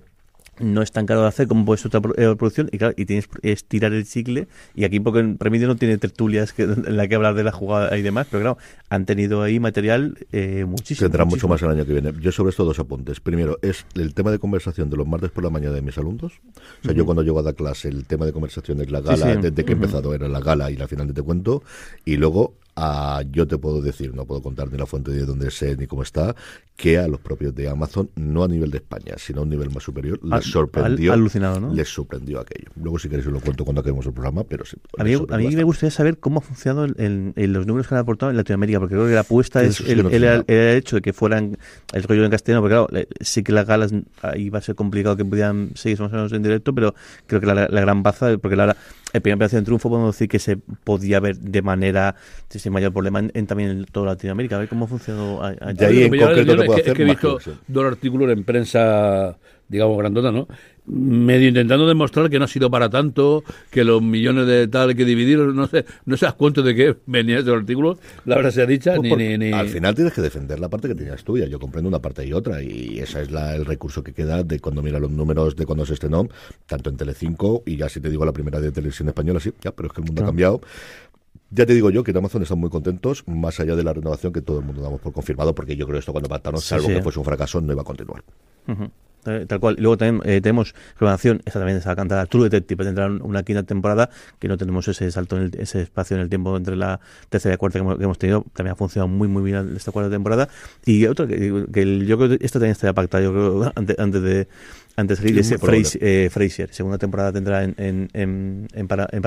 no es tan caro de hacer como puede otra eh, producción y claro, y tienes es tirar el chicle y aquí porque Remedio no tiene tertulias que, [LAUGHS] en la que hablar de la jugada y demás, pero claro, han tenido ahí material eh, muchísimo. tendrá mucho más el año que viene. Yo sobre esto dos apuntes. Primero, es el tema de conversación de los martes por la mañana de mis alumnos. O sea, yo cuando llego a dar clase, el tema de conversación es la gala, desde que he empezado era la gala y la final de te cuento. Y luego yo te puedo decir, no puedo contar ni la fuente de dónde sé ni cómo está, que a los propios de Amazon, no a nivel de España, sino a un nivel más superior, les sorprendió. Les sorprendió aquello. Luego, si queréis, os lo cuento cuando acabemos el programa, pero A mí, me gustaría saber cómo ha funcionado el, los números que han aportado en Latinoamérica, porque creo que la apuesta es, el, hecho de que fueran el rollo en castellano, porque claro, sí que las galas iba a ser complicado que pudieran seguir más o menos en directo, pero creo que la, gran baza, porque la, el primer pedazo de triunfo podemos decir que se podía ver de manera mayor problema en, también en toda Latinoamérica. A ver cómo ha funcionado que, he visto dos artículos en prensa digamos grandota, ¿no? Medio intentando demostrar que no ha sido para tanto, que los millones de tal que dividir, no sé, no seas cuento de que venía ese artículo, la verdad sea dicha, pues ni, Al final tienes que defender la parte que tenías tuya, yo comprendo una parte y otra, y esa es la, el recurso que queda de cuando mira los números de cuando se estrenó, tanto en Telecinco, y ya si te digo la primera de televisión española, sí, ya, pero es que el mundo ha cambiado, ya te digo yo que en Amazon están muy contentos, más allá de la renovación que todo el mundo damos por confirmado, porque yo creo que esto cuando pactaron, salvo que fuese un fracaso, no iba a continuar. Eh, tal cual. luego también eh, tenemos renovación, esta también está cantada, True Detective, tendrá una quinta temporada, que no tenemos ese salto, en ese espacio en el tiempo entre la tercera y la cuarta que hemos, tenido. También ha funcionado muy, muy bien esta cuarta temporada. Y otra, que, yo creo que esta también está pactada, yo creo, [LAUGHS] antes de, antes de salir, Fraser, eh, segunda temporada tendrá en, en, en, para, en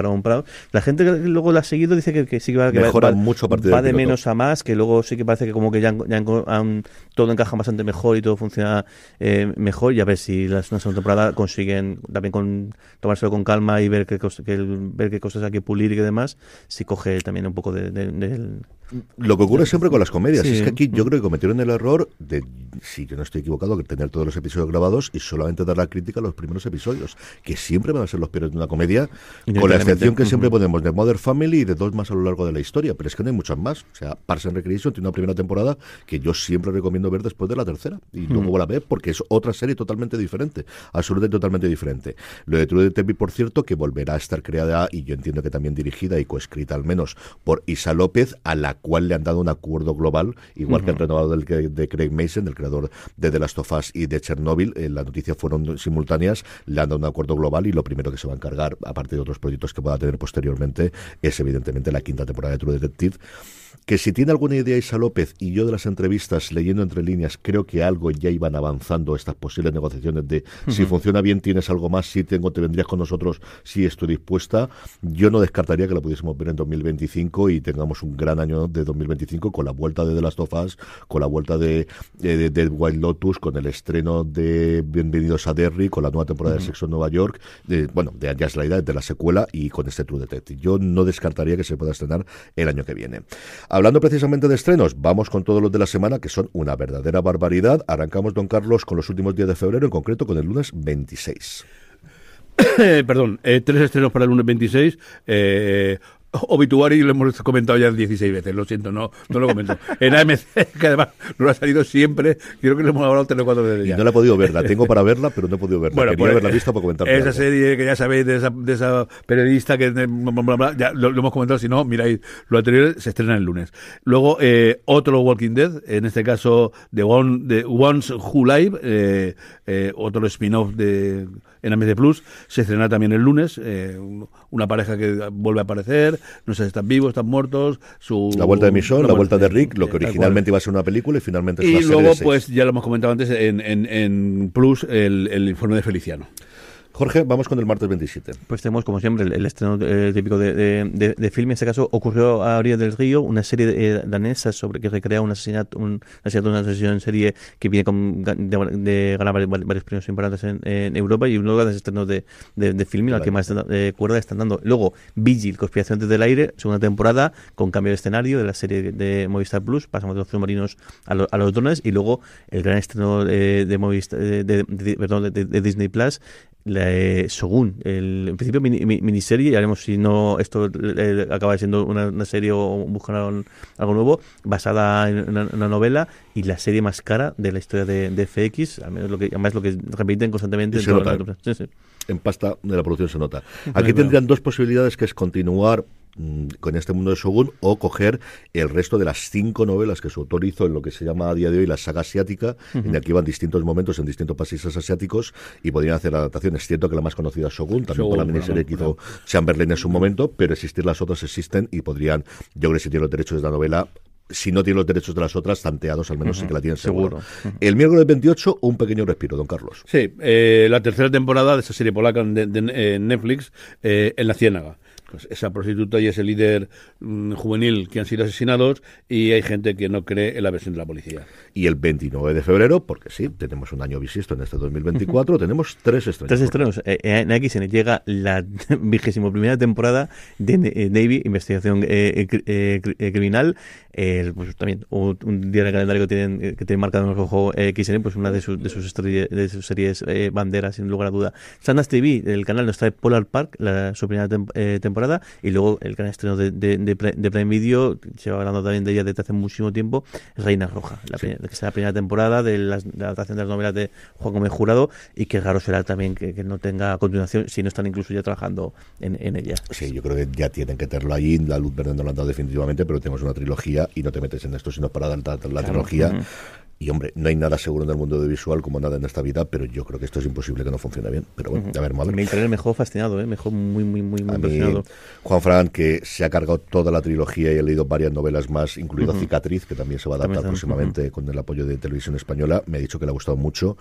La gente que luego la ha seguido dice que, sí que va, que mejorar, mucho va, de menos a más, que luego sí que parece que como que ya, todo encaja bastante mejor y todo funciona eh, mejor. Y a ver si la segunda temporada consiguen también con tomárselo con calma y ver qué, que, ver qué cosas hay que pulir y demás, si coge también un poco de, lo que ocurre siempre con las comedias es que aquí yo creo que cometieron el error de, si yo no estoy equivocado, que tener todos los episodios grabados y solamente dar la crítica a los primeros episodios, que siempre van a ser los peores de una comedia, con la excepción que siempre ponemos de Mother Family y de dos más a lo largo de la historia, pero es que no hay muchas más. O sea, Parks and Recreation tiene una primera temporada que yo siempre recomiendo ver después de la tercera y hmm. luego la ver porque es otra serie totalmente diferente, absolutamente totalmente diferente. Lo de True Detective, por cierto, que volverá a estar creada y yo entiendo que también dirigida y coescrita al menos por Isa López a la cuál cual le han dado un acuerdo global, igual que el renovado del, de Craig Mason, el creador de The Last of Us y de Chernobyl. Eh, las noticias fueron simultáneas, le han dado un acuerdo global y lo primero que se va a encargar, aparte de otros proyectos que pueda tener posteriormente, es evidentemente la quinta temporada de True Detective que si tiene alguna idea Isa López y yo de las entrevistas leyendo entre líneas creo que algo ya iban avanzando estas posibles negociaciones de si funciona bien tienes algo más, si tengo te vendrías con nosotros, si estoy dispuesta, yo no descartaría que la pudiésemos ver en 2025 y tengamos un gran año de 2025 con la vuelta de The Last of Us, con la vuelta de, eh, Dead White Wild Lotus, con el estreno de Bienvenidos a Derry, con la nueva temporada de Sexo en Nueva York, de, bueno, de es la idea de la secuela y con este True Detective. Yo no descartaría que se pueda estrenar el año que viene. Hablando precisamente de estrenos, vamos con todos los de la semana que son una verdadera barbaridad. Arrancamos, don Carlos, con los últimos días de febrero, en concreto con el lunes 26. [COUGHS] Eh, perdón, eh, tres estrenos para el lunes 26 y lo hemos comentado ya 16 veces, lo siento, no, no lo comento. En AMC, que además no ha salido siempre, creo que lo hemos hablado tres o cuatro veces Y no la he podido ver, la tengo para verla, pero no he podido verla. Bueno, Quería pues, haberla visto para comentar. Esa serie que ya sabéis de esa, de esa periodista que bla, bla, bla, ya lo, hemos comentado, si no, miráis, lo anterior se estrena el lunes. Luego, eh, otro Walking Dead, en este caso, The, One, Ones Who Live, eh, eh, otro spin-off de en AMC Plus. Se estrenará también el lunes. Eh, una pareja que vuelve a aparecer. No sé si están vivos, están muertos. Su, la vuelta de Michonne, la, vuelta de Rick, lo que originalmente iba a ser una película y finalmente es y luego, pues ya lo hemos comentado antes en, Plus, el informe de Feliciano. Jorge, vamos con el martes 27. Pues tenemos, como siempre, el, estreno eh, típico de, de, film. En este caso, ocurrió a Orilla del Río, una serie eh, danesa sobre que recrea un asesinato, un asesinato una asesinato en serie que viene con, de, ganar varios, premios importantes en, Europa y lugar de estreno de, film, la que más eh, cuerda están dando. Luego, Vigil, Conspiración desde el aire, segunda temporada, con cambio de escenario de la serie de Movistar Plus, pasamos de los submarinos a, los drones y luego el gran estreno de, de, de, perdón, de, Disney Plus, la, eh, el, en principio miniserie, ya veremos si no esto eh, acaba siendo una, serie o buscan algo nuevo, basada en una, novela y la serie más cara de la historia de, de FX, además lo que, además lo que repiten constantemente. ¿eh? sí, sí en pasta de la producción se nota. Aquí tendrían dos posibilidades, que es continuar mm, con este mundo de Shogun o coger el resto de las cinco novelas que su autor hizo en lo que se llama a día de hoy la saga asiática, en la que iban distintos momentos en distintos países asiáticos y podrían hacer adaptaciones. Es cierto que la más conocida es Shogun, también por la miniserie que hizo Chamberlain en su momento, pero existir las otras existen y podrían, yo creo que si tiene los derechos de la novela, si no tiene los derechos de las otras, tanteados al menos sí que la tienen seguro. El miércoles 28, un pequeño respiro, don Carlos. Sí, eh, la tercera temporada de esa serie polaca de, Netflix, eh, En la Ciénaga. Pues, esa prostituta y ese líder mm, juvenil que han sido asesinados y hay gente que no cree en la versión de la policía. Y el 29 de febrero, porque sí, tenemos un año bisiesto en este 2024, tenemos tres estrenos. Tres estrenos. Eh, eh, en XN llega la [LAUGHS] vigésimo primera temporada de eh, Navy, Investigación Criminal, pues también un, día en calendario que tienen, que tienen marcado en el XN, pues una de, sus de sus, series banderas, sin lugar a duda. Sandas TV, el canal nos trae Polar Park, la, su primera temporada y luego el gran estreno de, de, de, Prime lleva hablando también de ella desde hace muchísimo tiempo, Reina Roja, la que es la primera temporada de, la, adaptación de las novelas de Juan Gómez Jurado y que raro será también que, no tenga continuación si no están incluso ya trabajando en, en ella. Sí, yo creo que ya tienen que tenerlo ahí, la luz verde no la han dado definitivamente, pero tenemos una trilogía y no te metes en esto sino para dar la, trilogía. Y hombre, no hay nada seguro en el mundo audiovisual como nada en esta vida, pero yo creo que esto es imposible que no funcione bien. Pero bueno, a ver, madre. Me interesa mejor fascinado, ¿eh? Mejor muy, muy, muy, muy fascinado. Juan Fran, que se ha cargado toda la trilogía y ha leído varias novelas más, incluido Cicatriz, que también se va a adaptar próximamente con el apoyo de Televisión Española, me ha dicho que le ha gustado mucho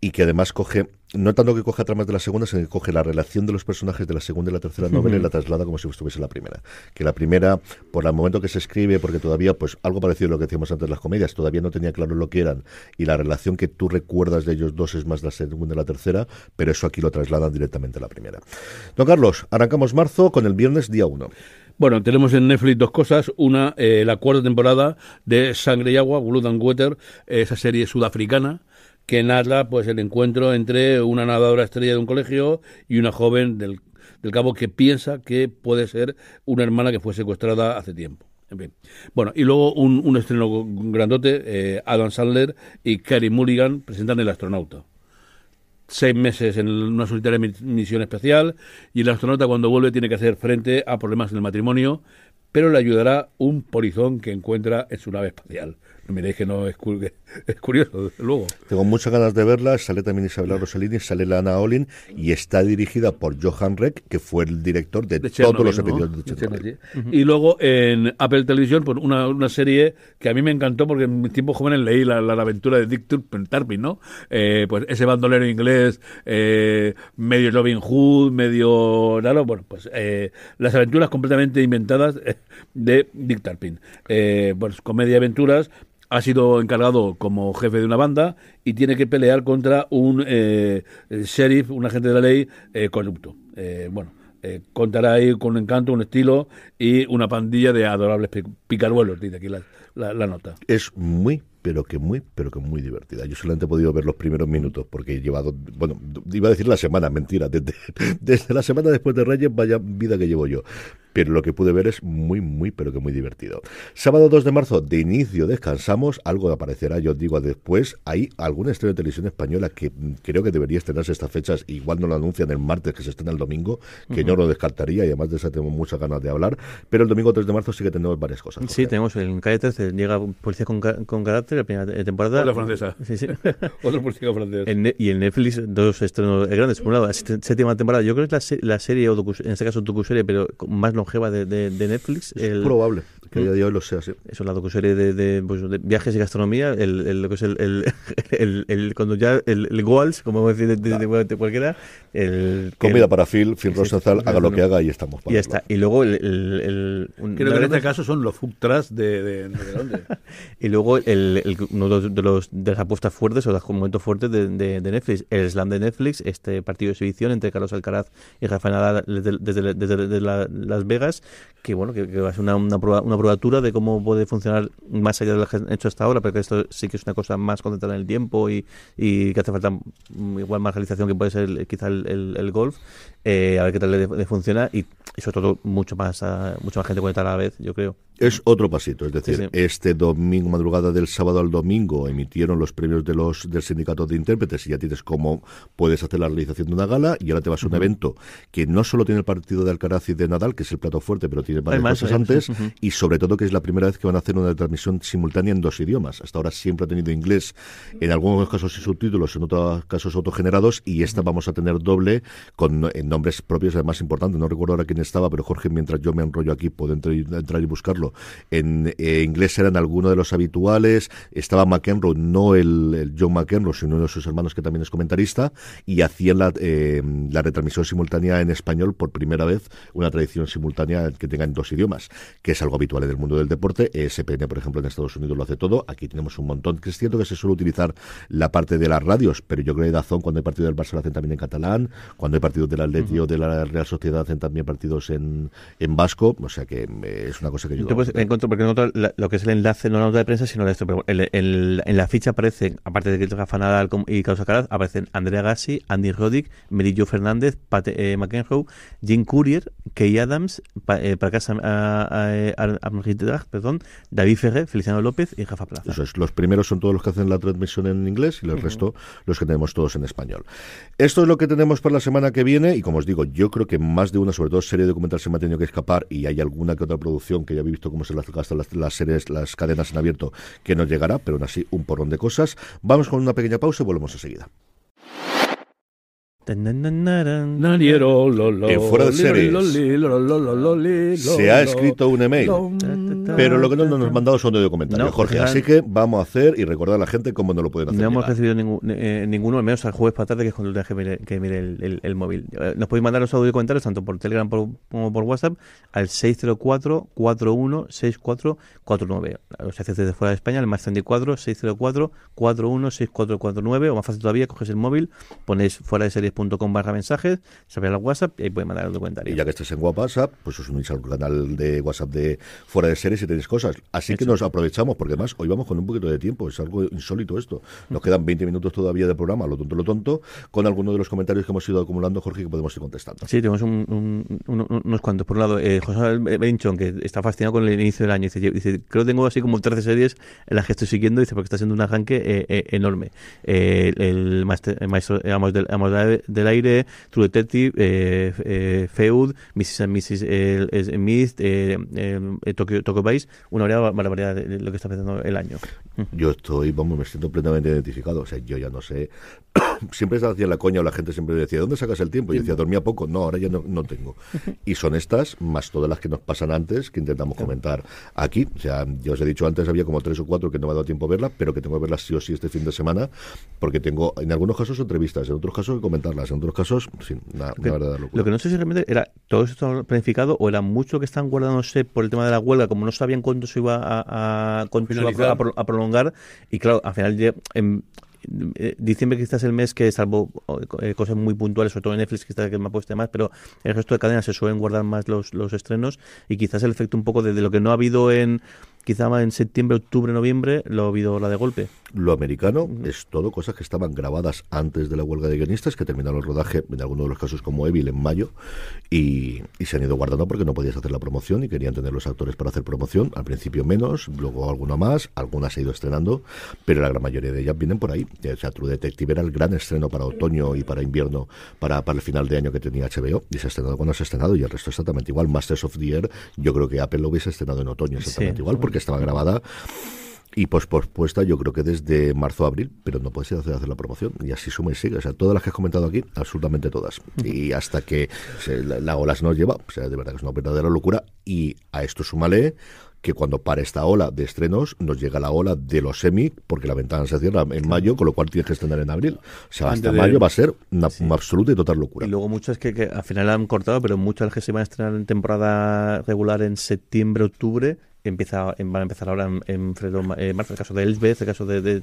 y que además coge, no tanto que coge tramas de la segunda, sino que coge la relación de los personajes de la segunda y la tercera novela y la traslada como si estuviese la primera. Que la primera, por el momento que se escribe, porque todavía, pues algo parecido a lo que decíamos antes las comedias, todavía no tenía claro lo que eran y la relación que tú recuerdas de ellos dos es más de la segunda y la tercera, pero eso aquí lo trasladan directamente a la primera. Don Carlos, arrancamos marzo con el viernes día 1. Bueno, tenemos en Netflix dos cosas. Una, eh, la cuarta temporada de Sangre y Agua, Blood and Water, esa serie sudafricana que narra pues el encuentro entre una nadadora estrella de un colegio y una joven del, del cabo que piensa que puede ser una hermana que fue secuestrada hace tiempo. Bueno, y luego un, un estreno grandote, eh, Adam Sandler y Carrie Mulligan presentan El astronauta. Seis meses en una solitaria misión especial y el astronauta cuando vuelve tiene que hacer frente a problemas en el matrimonio, pero le ayudará un polizón que encuentra en su nave espacial miréis que no [LAUGHS] es, curioso, desde luego. Tengo muchas ganas de verla. Sale también Isabela Rossellini, sale la Lana Olin y está dirigida por Johan Reck, que fue el director de, todos los episodios de Y luego en Apple Televisión pues una, serie que a mí me encantó porque en mis tiempos jóvenes leí la, aventura de Dick Tarpin ¿no? Eh, pues ese bandolero inglés, eh, medio Robin Hood, medio. bueno, pues eh, las aventuras completamente inventadas de Dick Tarpin pues comedia aventuras ha sido encargado como jefe de una banda y tiene que pelear contra un eh, eh, sheriff, un agente de la ley eh, corrupto. bueno, contará ahí con un encanto, un estilo y una pandilla de adorables picaruelos, dice aquí la, nota. Es muy pero que muy, pero que muy divertida. Yo solamente he podido ver los primeros minutos porque he llevado, bueno, iba a decir la semana, mentira, desde, [LAUGHS] desde la semana después de Reyes, vaya vida que llevo yo. Pero lo que pude ver es muy, muy, pero que muy divertido. Sábado 2 de marzo, de inicio descansamos, algo aparecerá, yo os digo después, hay alguna estrella de televisión española que creo que debería estrenarse estas fechas, igual no lo anuncian el martes que se estrena el domingo, que yo no lo descartaría y además de esa tengo muchas ganas de hablar, pero el domingo 3 de marzo sí que tenemos varias cosas. Sí, tenemos en Calle 13 eh, llega Policía con, Carácter, la primera temporada. Otra francesa. Sí, sí. [LAUGHS] Otro policía francés. y en Netflix, dos estrenos grandes. Por un lado, la séptima temporada, yo creo que es la, serie, o en este caso docuserie, pero más longeva de, Netflix. Es probable que a día de hoy lo sea, sí. Eso, la docuserie de, de, pues, viajes y gastronomía, el, lo que es el, el, [LAUGHS] cuando ya, el, Goals, como decir de, de, cualquiera. El, Comida para Phil, Phil Rosenthal, haga lo que haga y estamos para Y ya está. Y luego el... creo que en este caso son los food de [LAUGHS] y luego el, uno de, los, de las apuestas fuertes o de los momentos fuertes de, Netflix, el slam de Netflix, este partido de exhibición entre Carlos Alcaraz y Rafael Nadal desde, Las Vegas, que bueno, que, que es una, una, prueba, una probatura de cómo puede funcionar más allá de lo que hecho hasta ahora, porque esto sí que es una cosa más concentrada en el tiempo y, y que hace falta igual más realización que puede ser eh, quizá el, golf, eh, a ver qué tal le, funciona y, eso sobre todo mucho más, ah, mucha más gente conectada a la vez, yo creo. Es otro pasito, es decir, este domingo, madrugada del sábado al domingo, emitieron los premios de los del sindicato de intérpretes y ya tienes cómo puedes hacer la realización de una gala y ahora te vas a un evento que no solo tiene el partido de Alcaraz y de Nadal, que es el plato fuerte, pero eh. antes, [LAUGHS] y sobre todo que es la primera vez que van a hacer una transmisión simultánea en dos idiomas. Hasta ahora siempre ha tenido inglés, en algunos casos sin subtítulos, en otros casos autogenerados, y esta vamos a tener doble con eh, nombres propios, además importante. No recuerdo ahora quién estaba, pero Jorge, mientras yo me enrollo aquí, puedo entrar, y buscarlo. En eh, inglés eran algunos de los habituales, estaba McEnroe, no el, John McEnroe, sino uno de sus hermanos que también es comentarista, y hacían la, la retransmisión simultánea en español por primera vez, una tradición simultánea que en dos idiomas, que es algo habitual en el mundo del deporte. ESPN, por ejemplo, en Estados Unidos lo hace todo. Aquí tenemos un montón, que es cierto que se suele utilizar la parte de las radios, pero yo creo que Dazón, cuando hay partido del Barça, lo hacen también en catalán. Cuando hay partidos del Atletio, uh de la Real Sociedad, hacen también partidos en, en vasco. O sea que eh, es una cosa que yo. me pues, encuentro, porque lo que es el enlace, no la nota de prensa, sino esto. Pero en la ficha aparecen, aparte de que y Causa Caraz, aparecen Andrea Gassi, Andy Roddick, Merillo Fernández, eh, McEnroe, Jim Courier, Key Adams, pa, eh, casa a, a, perdón, David Ferrer, Feliciano López y Rafa Plaza. los primeros son todos los que hacen la transmisión en inglés y el resto los que tenemos todos en español. Esto es lo que tenemos para la semana que viene y como os digo, yo creo que más de una, sobre todo serie de documental se me ha tenido que escapar y hay alguna que otra producción que ya habéis visto cómo se las gastan las, las series, las cadenas en abierto que nos llegará, pero aún así un porrón de cosas. Vamos con una pequeña pausa y volvemos enseguida. En fuera de series se ha escrito un email, pero lo que no nos han mandado son de comentarios. Jorge. Así que vamos a hacer y recordar a la gente cómo no lo pueden hacer. No hemos recibido ninguno, al menos al jueves para tarde, que es cuando deje que mire, el, móvil. Nos podéis mandar los audio comentarios tanto por Telegram como por WhatsApp al 604-416449. Los sea, haces desde fuera de España, el más 34 604 416449 o más fácil todavía, coges el móvil, ponéis fuera de series com barra mensajes, se abre la WhatsApp y ahí puede mandar el documentario. Y ya que estás en WhatsApp, pues os unís al canal de WhatsApp de Fuera de Series y tenéis cosas. Así que nos aprovechamos, porque además hoy vamos con un poquito de tiempo, es algo insólito esto. Nos quedan 20 minutos todavía de programa, lo tonto, lo tonto, con algunos de los comentarios que hemos ido acumulando, Jorge, que podemos ir contestando. Sí, tenemos unos cuantos. Por un lado, eh, José Benchon, que está fascinado con el inicio del año, dice, creo que tengo así como 13 series en las que estoy siguiendo, dice, porque está siendo un arranque eh, eh enorme. Eh, el maestro, el maestro Amos, de del aire, True Detective, eh, eh, Feud, Mrs. and Mrs. Eh, Smith, eh, Tokyo, Tokyo una variedad de lo que está pasando el año. Yo estoy, vamos, me siento plenamente identificado. O sea, yo ya no sé. [COUGHS] siempre se hacía la coña o la gente siempre decía, ¿dónde sacas el tiempo? Y yo decía, dormía poco. No, ahora ya no, tengo. y son estas, más todas las que nos pasan antes, que intentamos comentar aquí. O sea, yo os he dicho antes, había como tres o cuatro que no me ha dado tiempo a verlas, pero que tengo que verlas sí o sí este fin de semana, porque tengo, en algunos casos, entrevistas, en otros casos, comentarios en otros casos, sí, Lo que no sé si realmente era todo esto planificado o era mucho que están guardándose por el tema de la huelga, como no sabían cuánto se iba a, a, a, prolongar. Y claro, al final eh, diciembre quizás es el mes que salvo eh, eh, cosas muy puntuales, sobre todo en Netflix que está que me ha puesto más, pero el resto de cadenas se suelen guardar más los, los estrenos y quizás el efecto un poco de, lo que no ha habido en quizá más en septiembre, octubre, noviembre, lo ha habido la de golpe. Lo americano es todo cosas que estaban grabadas antes de la huelga de guionistas, que terminaron el rodaje, en algunos de los casos como Evil, en mayo, y, se han ido guardando porque no podías hacer la promoción y querían tener los actores para hacer promoción. Al principio menos, luego alguna más, algunas se ha ido estrenando, pero la gran mayoría de ellas vienen por ahí. O sea, True Detective era el gran estreno para otoño y para invierno, para, para el final de año que tenía HBO, y se ha estrenado cuando se ha estrenado, y el resto exactamente igual. Masters of the Air, yo creo que Apple lo hubiese estrenado en otoño exactamente igual, que estaba grabada y pues pospuesta yo creo que desde marzo a abril, pero no puedes hacer, hacer la promoción y así suma y sigue. O sea, todas las que has comentado aquí, absolutamente todas. Y hasta que la, ola se nos lleva, o sea, de verdad que es una verdadera locura y a esto súmale que cuando para esta ola de estrenos nos llega la ola de los semi, porque la ventana se cierra en mayo, con lo cual tienes que estrenar en abril. O sea, hasta mayo va a ser una, absoluta y total locura. Y luego muchas que, que al final han cortado, pero muchas que se van a estrenar en temporada regular en septiembre, octubre, empieza, em, van a empezar ahora en, en eh, marzo, el caso de Elsbeth, el caso de,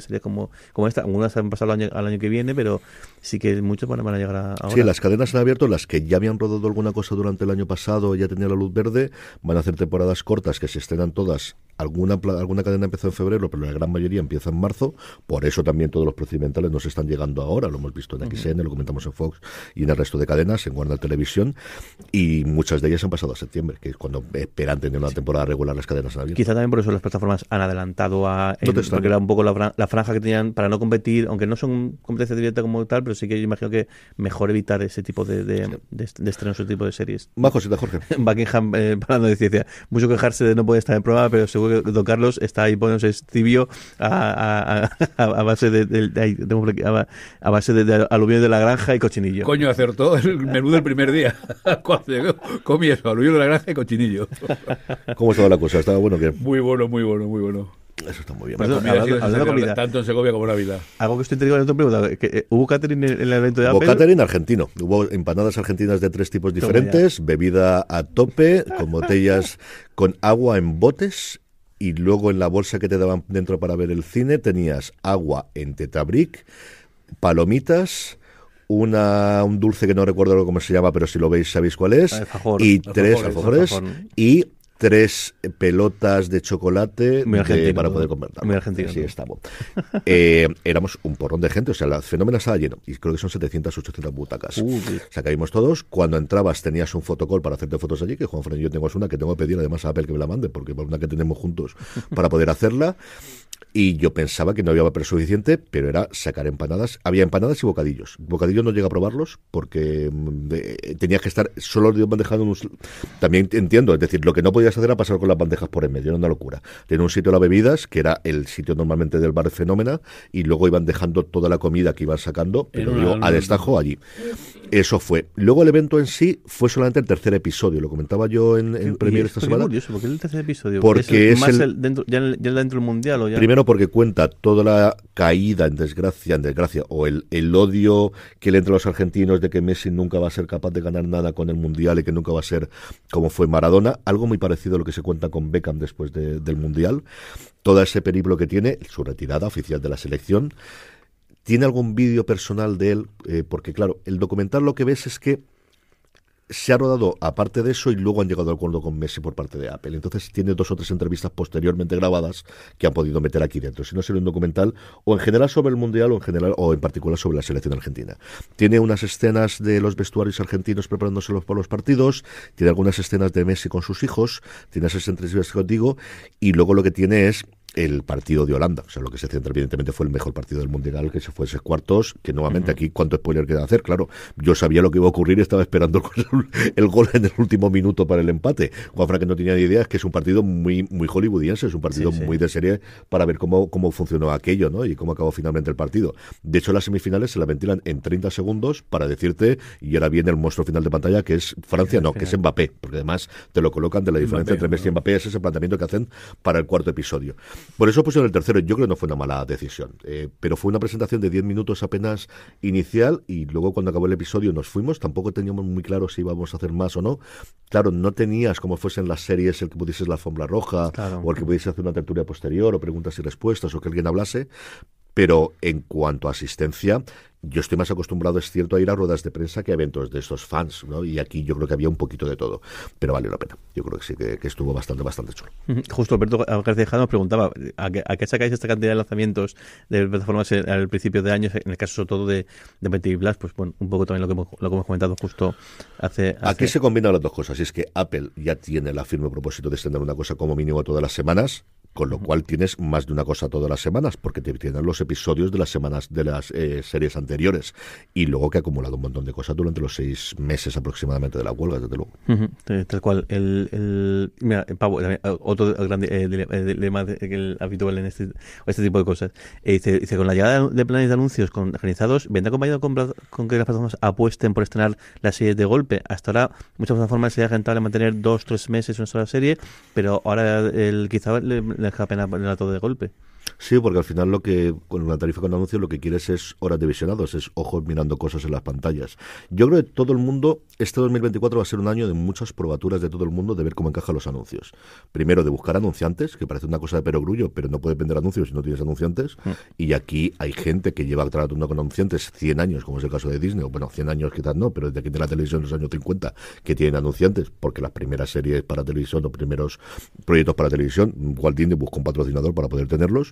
series como, como esta, algunas han pasado al año, que viene, pero sí que muchos van, a llegar ahora. Sí, las cadenas han abierto, las que ya habían rodado alguna cosa durante el año pasado, ya tenían la luz verde, van a hacer temporadas cortas que se estrenan todas Alguna, alguna cadena empezó en febrero, pero la gran mayoría empieza en marzo. Por eso también todos los procedimentales nos están llegando ahora. Lo hemos visto en XN, lo comentamos en Fox y en el resto de cadenas, en Warner Televisión. Y muchas de ellas han pasado a septiembre, que es cuando esperan tener una temporada regular las cadenas Quizá también por eso las plataformas han adelantado a. que porque era un poco la, franja que tenían para no competir, aunque no son competencia directa como tal, pero sí que yo imagino que mejor evitar ese tipo de, de, ese tipo de series. Más cositas Jorge. [LAUGHS] Buckingham, parando eh, [LAUGHS] de ciencia. Mucho quejarse de no poder estar en prueba, pero seguro don Carlos está ahí poniéndose tibio a, a, base de, de, de a, base de, de la granja y cochinillo. Coño, acertó el menú del primer día. [LAUGHS] Comí eso, aluvión de la granja y cochinillo. [LAUGHS] ¿Cómo estaba la cosa? ¿Estaba bueno qué? Muy bueno, muy bueno, muy bueno. Eso está muy bien. Tanto en Segovia como en Ávila. Algo que estoy te pregunta. Eh, ¿Hubo catering en el evento de Apple? Hubo catering argentino. Hubo empanadas argentinas de tres tipos diferentes, bebida a tope, con botellas con agua en botes y luego en la bolsa que te daban dentro para ver el cine tenías agua en tetabric, palomitas, una, un dulce que no recuerdo cómo se llama, pero si lo veis sabéis cuál es, ah, y tres alfajores, y tres pelotas de chocolate para poder comer. Muy estamos. Eh, éramos un porrón de gente, o sea, el fenómeno estaba lleno. Y creo que son 700, 800 butacas. o sea, todos. Cuando entrabas tenías un fotocall para hacerte fotos allí, que Juan Fran y yo tengo una que tengo que pedir además a Apple que me la mande, porque es una que tenemos juntos [LAUGHS] para poder hacerla. Y yo pensaba que no había papel suficiente, pero era sacar empanadas. Había empanadas y bocadillos. Bocadillos no llega a probarlos porque mm, eh, tenías que estar solo manejando... un... También entiendo, es decir, lo que no podía hacer era pasar con las bandejas por el medio, era una locura. Tenía un sitio de las bebidas, que era el sitio normalmente del bar Fenómena, y luego iban dejando toda la comida que iban sacando, pero yo a destajo allí. Eso fue. Luego el evento en sí fue solamente el tercer episodio, lo comentaba yo en, en Premier esta semana. Curioso, porque el tercer episodio? Porque es, más dentro, ya, el, dentro del mundial. Primero porque cuenta toda la caída en desgracia, en desgracia, o el, el odio que le entra a los argentinos de que Messi nunca va a ser capaz de ganar nada con el mundial y que nunca va a ser como fue Maradona, algo muy parecido lo que se cuenta con Beckham después del Mundial. Todo ese periplo que tiene, su retirada oficial de la selección. Tiene algún vídeo personal de él, eh, porque claro, el documental lo que ves es que se ha rodado aparte de eso y luego han llegado al acuerdo con Messi por parte de Apple. Entonces tiene dos o tres entrevistas posteriormente grabadas que han podido meter aquí dentro. Si no sería un documental o en general sobre el Mundial o en general o en particular sobre la selección argentina. Tiene unas escenas de los vestuarios argentinos preparándose para los partidos, tiene algunas escenas de Messi con sus hijos, tiene esas entrevistas que os digo y luego lo que tiene es el partido de Holanda. O sea, lo que se centra, evidentemente, fue el mejor partido del Mundial, que se fue a cuartos, que nuevamente aquí, ¿cuánto spoiler queda hacer? Claro, yo sabía lo que iba a ocurrir y estaba esperando [LAUGHS] el gol en el último minuto para el empate. Juan que no tenía ni idea, es que es un partido muy, muy hollywoodiense, es un partido muy de serie para ver cómo, cómo funcionó aquello, ¿no? Y cómo acabó finalmente el partido. De hecho, las semifinales se la ventilan en 30 segundos para decirte, y ahora viene el monstruo final de pantalla, que es Francia, no, que es Mbappé, porque además te lo colocan de la diferencia entre Messi y Mbappé, es ese planteamiento que hacen para el cuarto episodio. Por eso en el tercero. Yo creo que no fue una mala decisión. Eh, pero fue una presentación de 10 minutos apenas inicial y luego cuando acabó el episodio nos fuimos. Tampoco teníamos muy claro si íbamos a hacer más o no. Claro, no tenías como fuesen las series el que pudieses la alfombra roja o el que pudiese hacer una tertulia posterior o preguntas y respuestas o que alguien hablase pero en cuanto a asistencia, yo estoy más acostumbrado, es cierto, a ir a ruedas de prensa que a eventos de estos fans, ¿no? Y aquí yo creo que había un poquito de todo, pero vale la pena. Yo creo que sí, que, estuvo bastante, bastante chulo. Justo, Alberto García nos preguntaba, ¿a qué, sacáis esta cantidad de lanzamientos de plataformas al principio de año? en el caso sobre todo de, de Blast? Pues bueno, un poco también lo que hemos, lo que hemos comentado justo hace, hace... Aquí se combinan las dos cosas, y es que Apple ya tiene la firme propósito de extender una cosa como mínimo todas las semanas, con lo cual tienes más de una cosa todas las semanas, porque te tienen los episodios de las semanas de las eh, series anteriores y luego que ha acumulado un montón de cosas durante los seis meses aproximadamente de la huelga, desde luego. Tal cual. El, el, mira, eh, Pablo, eh, otro gran dilema habitual en este, este, tipo de cosas. dice, con la llegada de planes de anuncios con, organizados, vende acompañado con, con que las plataformas apuesten por estrenar las series de golpe. Hasta ahora, muchas plataformas se rentable mantener dos, tres meses una sola serie, pero ahora el, quizá Deja apenas pena todo de golpe. Sí, porque al final lo que con una tarifa con anuncios lo que quieres es horas de visionados, es ojos mirando cosas en las pantallas. Yo creo que todo el mundo, este 2024 va a ser un año de muchas probaturas de todo el mundo de ver cómo encajan los anuncios. Primero, de buscar anunciantes, que parece una cosa de perogrullo, pero no puedes vender anuncios si no tienes anunciantes. Mm. Y aquí hay gente que lleva tratando con anunciantes 100 años, como es el caso de Disney, o bueno, 100 años quizás no, pero desde que de la televisión en los años 50, que tienen anunciantes, porque las primeras series para televisión, los primeros proyectos para televisión, Walt Disney busca un patrocinador para poder tenerlos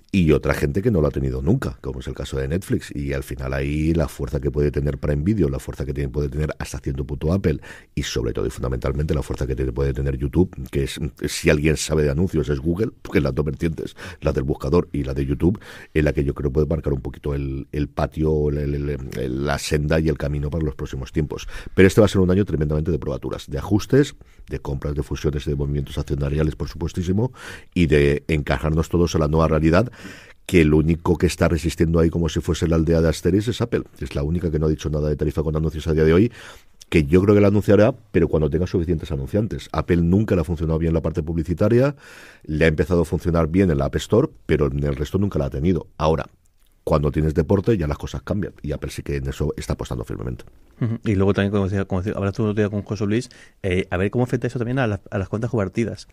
y otra gente que no lo ha tenido nunca, como es el caso de Netflix. Y al final ahí la fuerza que puede tener Prime Video, la fuerza que tiene, puede tener hasta cierto punto Apple y sobre todo y fundamentalmente la fuerza que puede tener YouTube, que es si alguien sabe de anuncios es Google, porque las dos vertientes, la del buscador y la de YouTube, en la que yo creo puede marcar un poquito el, patio, la senda y el camino para los próximos tiempos. Pero este va a ser un año tremendamente de probaturas, de ajustes, de compras, de fusiones, y de movimientos accionariales, por supuestísimo, y de encajarnos todos a la nueva realidad que lo único que está resistiendo ahí como si fuese la aldea de Asteris es Apple. Es la única que no ha dicho nada de tarifa con anuncios a día de hoy, que yo creo que la anunciará, pero cuando tenga suficientes anunciantes. Apple nunca le ha funcionado bien la parte publicitaria, le ha empezado a funcionar bien en la App Store, pero en el resto nunca la ha tenido. Ahora, cuando tienes deporte ya las cosas cambian y Apple sí que en eso está apostando firmemente. Y luego también, como decía, como decía hablaste día con José Luis, eh, a ver cómo afecta eso también a, a las cuentas compartidas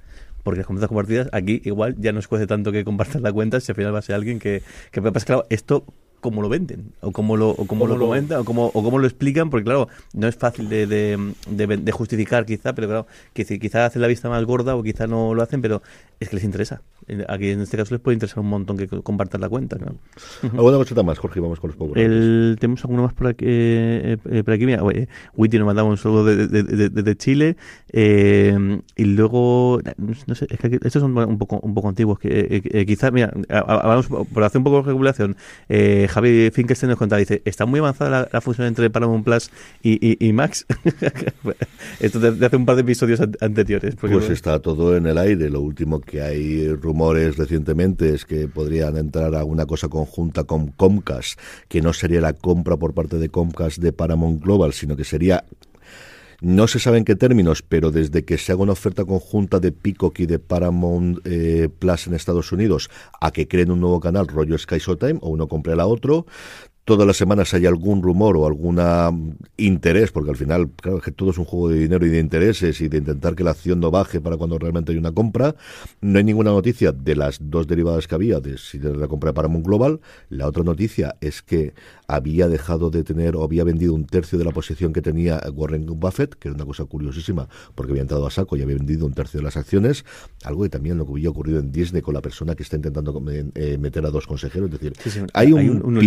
porque las cuentas compartidas aquí igual ya no cueste tanto que compartan la cuenta si al final va a ser alguien que, que pasa pues claro, esto cómo lo venden o cómo lo, cómo lo comentan o cómo, o cómo lo explican, porque claro, no es fácil de, de, justificar quizá, pero claro, que quizá hacen la vista más gorda o quizá no lo hacen, pero es que les interesa. Eh, aquí en este caso les puede interesar un montón que compartan la cuenta. ¿Alguna cosita más, Jorge? Vamos con los El, Tenemos alguno más por aquí. Eh, eh, mira, Witty nos mandaba un saludo de, de, Chile. y luego, no sé, es que estos son un poco, un poco antiguos. que Quizás, mira, vamos por hacer un poco de regulación. Javi Finkelstein nos contaba, dice, está muy avanzada la, función fusión entre Paramount Plus y, Max. [LAUGHS] Esto de, hace un par de episodios anteriores. pues está todo en el aire. Lo último que hay rumores rumores recientemente es que podrían entrar a una cosa conjunta con Comcast, que no sería la compra por parte de Comcast de Paramount Global, sino que sería no se sabe en qué términos, pero desde que se haga una oferta conjunta de Peacock y de Paramount eh, Plus en Estados Unidos a que creen un nuevo canal, rollo Sky Showtime, o uno compre a la otro, todas las semanas hay algún rumor o algún interés, porque al final, claro, que todo es un juego de dinero y de intereses y de intentar que la acción no baje para cuando realmente hay una compra. No hay ninguna noticia de las dos derivadas que había, de si la compra de Paramount Global. La otra noticia es que había dejado de tener o había vendido un tercio de la posición que tenía Warren Buffett, que era una cosa curiosísima, porque había entrado a saco y había vendido un tercio de las acciones, algo que también lo que había ocurrido en Disney con la persona que está intentando eh, meter a dos consejeros. Es decir, hay, un, un,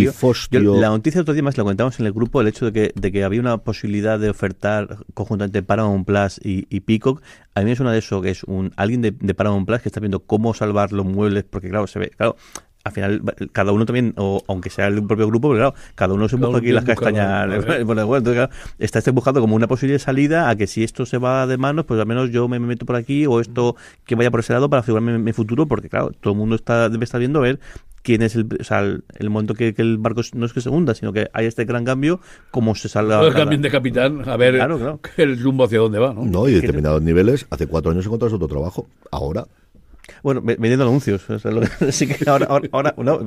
la noticia otro día más la comentamos en el grupo, el hecho de que, de que había una posibilidad de ofertar conjuntamente Paramount Plus y, y Peacock. A mí es una de eso, que es un alguien de, de Paramount Plus que está viendo cómo salvar los muebles, porque claro, se ve, claro, al final cada uno también, o aunque sea el propio grupo, pero claro, cada uno se busca aquí las castañas. [LAUGHS] por está este buscando como una posible salida a que si esto se va de manos, pues al menos yo me, meto por aquí o esto que vaya por ese lado para figurarme mi, mi futuro, porque claro, todo el mundo está debe estar viendo a ver quién es el, o sea, el, momento que, que, el barco no es que se hunda, sino que hay este gran cambio, como se salga. el cambio de capitán, a ver el rumbo hacia dónde va. No, no y determinados niveles, hace cuatro años encontraste otro trabajo, ahora bueno, vendiendo anuncios. O [LAUGHS] que ahora, ahora, ahora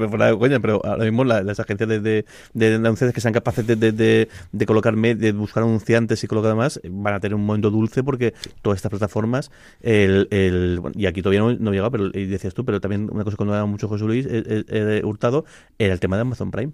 pero ahora mismo las agencias de, de, anunciantes que sean capaces de, colocarme, de buscar anunciantes y colocar más, van a tener un momento dulce porque todas estas plataformas, el, el y aquí todavía no, no llegado, pero y decías tú, pero también una cosa que no dado mucho José Luis eh, eh, eh, Hurtado era el tema de Amazon Prime.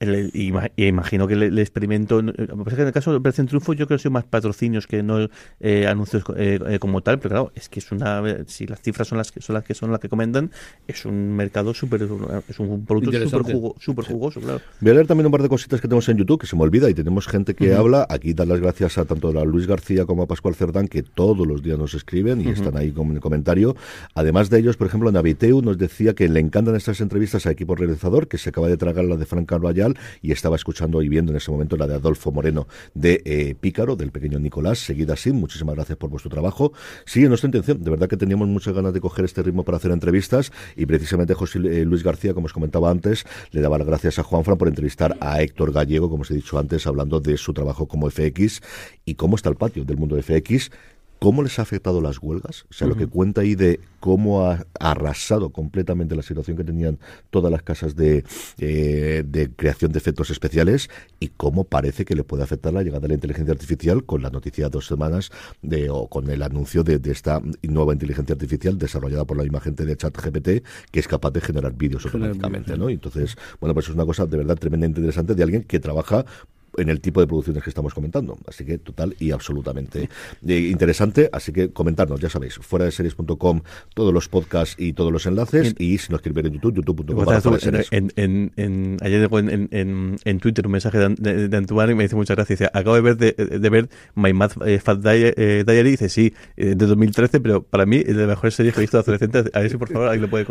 Eh, imagino que el, experimento. en el caso de Operación Triunfo, yo creo que son más patrocinios que no eh, anuncios eh, como tal, pero claro, es que es una. Si las cifras son las que son las que son las que comentan, es un mercado súper. Es un producto súper jugoso, claro. Voy a leer también un par de cositas que tenemos en YouTube que se me olvida y tenemos gente que habla. Aquí dar las gracias a tanto a Luis García como a Pascual Cerdán, que todos los días nos escriben y están ahí con el comentario. Además de ellos, por ejemplo, Naviteu nos decía que le encantan estas entrevistas a Equipo Realizador, que se acaba de tragar la de Frank Carvalho y estaba escuchando y viendo en ese momento la de Adolfo Moreno de eh, Pícaro, del pequeño Nicolás. seguida así, muchísimas gracias por vuestro trabajo. sí, sí, nuestra intención, de verdad que teníamos muchas ganas de coger este ritmo para hacer entrevistas y precisamente José eh, Luis García, como os comentaba antes, le daba las gracias a Juan Juanfran por entrevistar a Héctor Gallego, como os he dicho antes, hablando de su trabajo como FX y cómo está el patio del mundo de FX ¿Cómo les ha afectado las huelgas? O sea, lo que cuenta ahí de cómo ha arrasado completamente la situación que tenían todas las casas eh, de, creación de efectos especiales y cómo parece que le puede afectar la llegada de la inteligencia artificial con la noticia de dos semanas de, o con el anuncio de, esta nueva inteligencia artificial desarrollada por la misma gente de ChatGPT que es capaz de generar vídeos automáticamente, ¿no? entonces, bueno, pues es una cosa de verdad tremendamente interesante de alguien que trabaja en el tipo de producciones que estamos comentando. Así que total y absolutamente eh, interesante. Así que comentarnos, ya sabéis, fuera de series.com todos los podcasts y todos los enlaces. Y, si nos quieres en YouTube, youtube.com. En, en, en, ayer en, Twitter un mensaje de, de, y me dice muchas gracias. Dice, acabo de ver, de, ver My Math eh, Fat eh, Diary, Dice, sí, de 2013, pero para mí es de las mejores series que he visto de adolescentes. A ver si por favor alguien lo puede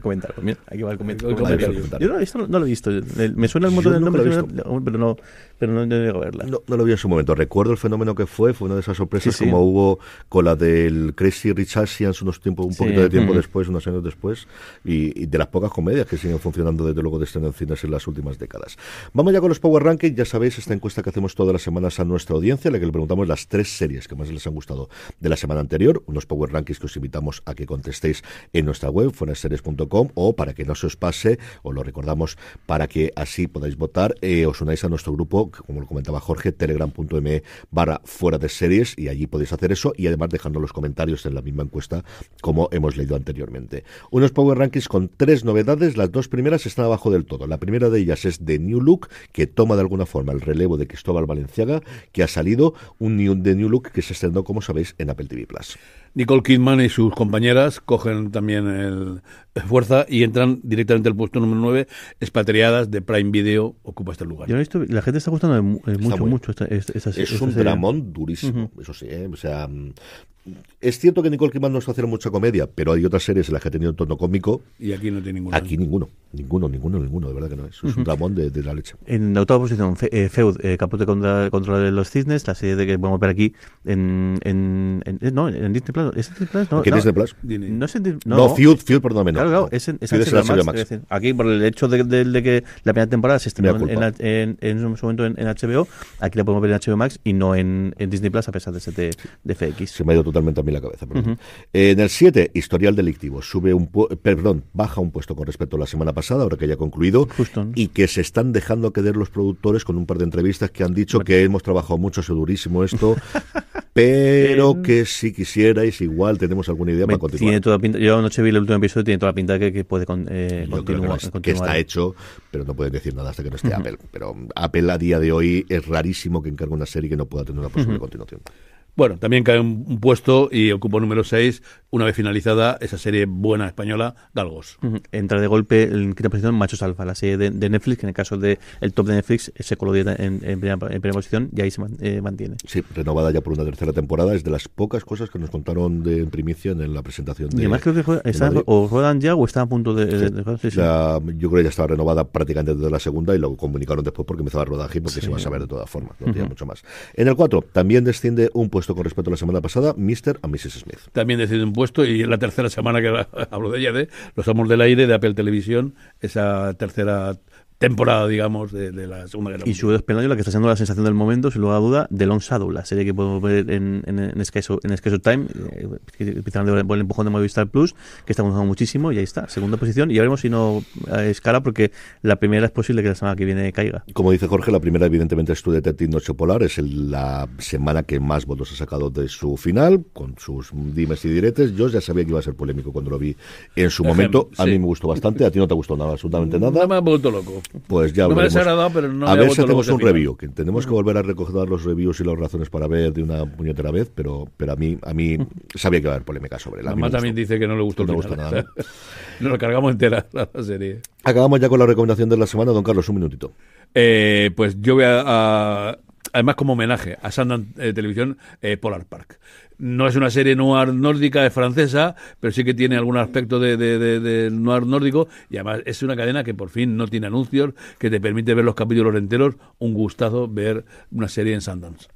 comentar. Pues va el Yo no, esto no, no, lo he visto. Me suena el motor del nombre, pero no no, lo vi en su momento. Recuerdo el fenómeno que fue, fue una de esas sorpresas como hubo con la del Crazy Rich Asians unos tiempos un poquito de tiempo después, unos años después, y, de las pocas comedias que siguen funcionando desde luego de estreno en cines en las últimas décadas. Vamos ya con los Power Rankings. Ya sabéis, esta encuesta que hacemos todas las semanas a nuestra audiencia, en la que le preguntamos las tres series que más les han gustado de la semana anterior, unos Power Rankings que os invitamos a que contestéis en nuestra web, fuenaseries.com, o para que no se os pase, os lo recordamos para que así podáis votar, eh, os unáis a nuestro grupo como lo comentaba Jorge, telegram.me barra fuera de series y allí podéis hacer eso y además dejando los comentarios en la misma encuesta como hemos leído anteriormente. Unos Power Rankings con tres novedades, las dos primeras están abajo del todo. La primera de ellas es The New Look, que toma de alguna forma el relevo de Cristóbal Valenciaga, que ha salido un New, The New Look que se estrenó, como sabéis, en Apple TV Plus. Nicole Kidman y sus compañeras cogen también el, fuerza y entran directamente al puesto número 9, expatriadas de Prime Video, ocupa este lugar. Yo la gente está gustando eh, eh, mucho, mucho esta, esta, Es un dramón durísimo, eso sí, ¿eh? o sea... Es cierto que Nicole Kidman no está haciendo mucha comedia, pero hay otras series en las que ha tenido un tono cómico. Y aquí no tiene ninguno. Aquí ninguno, ninguno, ninguno, ninguno, de verdad que no. Es, un dramón de, la leche. En la octava posición, Feud, Capote contra, de los Cisnes, la serie de que a ver aquí en, en, no, en Disney Plus. ¿Es Disney Plus? No, no, Disney Plus? No, no, no, Feud, Feud, perdóname, no. Claro, es, en, es aquí, por el hecho de, que la primera temporada se estrenó en, en, momento en, HBO, aquí la podemos ver en HBO Max y no en, Disney Plus, a pesar de ser de, FX. Se me ha ido totalmente a mí la cabeza. Eh, en el 7, historial delictivo. sube un eh, Perdón, baja un puesto con respecto a la semana pasada, ahora que haya concluido. Y que se están dejando quedar los productores con un par de entrevistas que han dicho que hemos trabajado mucho, es durísimo esto. [LAUGHS] pero que si quisierais, igual tenemos alguna idea para continuar. Yo anoche vi el último episodio, tiene toda pinta que, que puede con, eh, que, está hecho, pero no pueden decir nada hasta que no esté Apple. Pero Apple a día de hoy es rarísimo que encargue una serie que no pueda tener una posible continuación. Bueno, también cae un, puesto y ocupó número 6 una vez finalizada esa serie buena española, Galgos. Entra de golpe en quinta posición Machos Alfa, la serie de, Netflix, que en el caso del el top de Netflix eh, se coló en, primera, posición y ahí se eh, mantiene. Sí, renovada ya por una tercera temporada, es de las pocas cosas que nos contaron de primicia en, la presentación. De, y además creo que está, o rodan ya o está a punto de... yo creo que ya estaba renovada prácticamente desde la segunda y lo comunicaron después porque empezaba el rodaje porque se va a saber de todas formas, no mucho más. En el 4 también desciende un puesto con respecto a la semana pasada, Mr. a Mrs. Smith. También deciden un puesto y en la tercera semana que [LAUGHS] hablo de ella, de Los Amos del Aire, de Apple Televisión, esa tercera temporada, digamos, de, la Segunda Guerra Y su Pelayo, la que está siendo la sensación del momento, sin lugar a duda, de Long Shadow, la serie que podemos ver en, en, Sky, en Time, eh, por el empujón de Movistar Plus, que está gustando muchísimo, y ahí está, segunda posición, y ya veremos si no escala, porque la primera es posible que la semana que viene caiga. Como dice Jorge, la primera evidentemente es tu Detective Noche Polar, es la semana que más votos ha sacado de su final, con sus dimes y diretes, yo ya sabía que iba a ser polémico cuando lo vi en su momento, a mí me gustó bastante, a ti no te gustó nada, absolutamente nada. Nada loco. Pues ya A ver si hacemos un review, que tenemos que volver a recoger los reviews y las razones para ver de una puñetera vez, pero, pero a mí, a mí sabía que iba a haber polémica sobre la Mamá también dice que no le gustó, no el gusta nada. [LAUGHS] nos lo cargamos entera [LAUGHS] la serie. Acabamos ya con la recomendación de la semana, don Carlos, un minutito. Eh, pues yo voy a además como homenaje a Sandan eh, Televisión eh, Polar Park. No es una serie noir nórdica, es francesa, pero sí que tiene algún aspecto de, noir nórdico y además es una cadena que por fin no tiene anuncios, que te permite ver los capítulos enteros, un gustazo ver una serie en Sundance.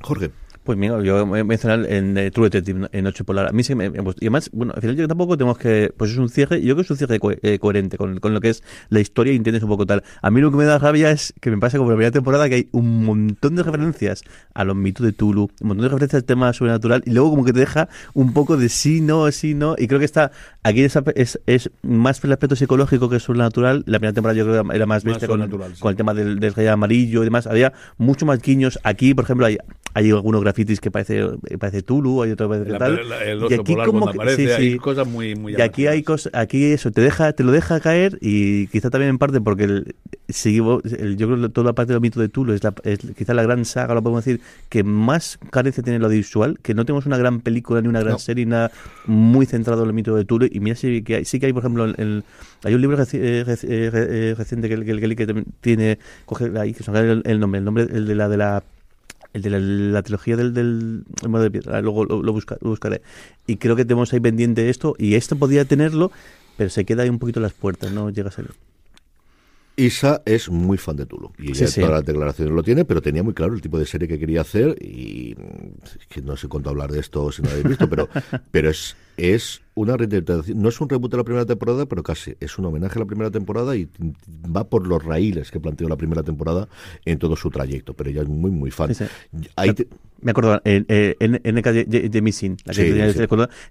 Jorge. Pues mira, yo voy a mencionar en eh, True Detective, en Noche Polar. A mí sí me, Y además, bueno, al final yo tampoco tenemos que. Pues es un cierre, yo creo que es un cierre eh, coherente con, con, lo que es la historia y entiendes un poco tal. A mí lo que me da rabia es que me pasa como la primera temporada que hay un montón de referencias a los mitos de Tulu, un montón de referencias al tema sobrenatural y luego como que te deja un poco de sí, no, sí, no. Y creo que está. Aquí es, es, más el aspecto psicológico que sobrenatural. La primera temporada yo creo que era más, con, el tema del, del amarillo y demás. Había mucho más guiños. Aquí, por ejemplo, hay, hay algunos que parece, parece Tulu, hay otro tal. y aquí como hay cosas muy, Y aquí hay cosas, aquí eso te deja, te lo deja caer y quizá también en parte porque el, yo creo que toda la parte del mito de Tulu es, la, quizá la gran saga, lo podemos decir, que más carece tiene lo audiovisual que no tenemos una gran película ni una gran serie, nada muy centrado en el mito de Tulu. Y mira, sí que hay, sí que hay por ejemplo, hay un libro eh, eh, eh, reciente que, que, tiene, coge ahí, que el, nombre, el nombre de la de la el de la, trilogía del, del de piedra, luego lo, buscaré. Y creo que tenemos ahí pendiente esto, y esto podría tenerlo, pero se queda ahí un poquito las puertas, no llega a salir. Isa es muy fan de Tulu y ella sí, todas las declaraciones lo tiene, pero tenía muy claro el tipo de serie que quería hacer y que no sé cuánto hablar de esto si no lo habéis visto, pero, [LAUGHS] pero es es una reinterpretación, no es un reboot de la primera temporada, pero casi es un homenaje a la primera temporada y va por los raíles que planteó la primera temporada en todo su trayecto, pero ya es muy, muy fan. Me acuerdo, en el de Missing,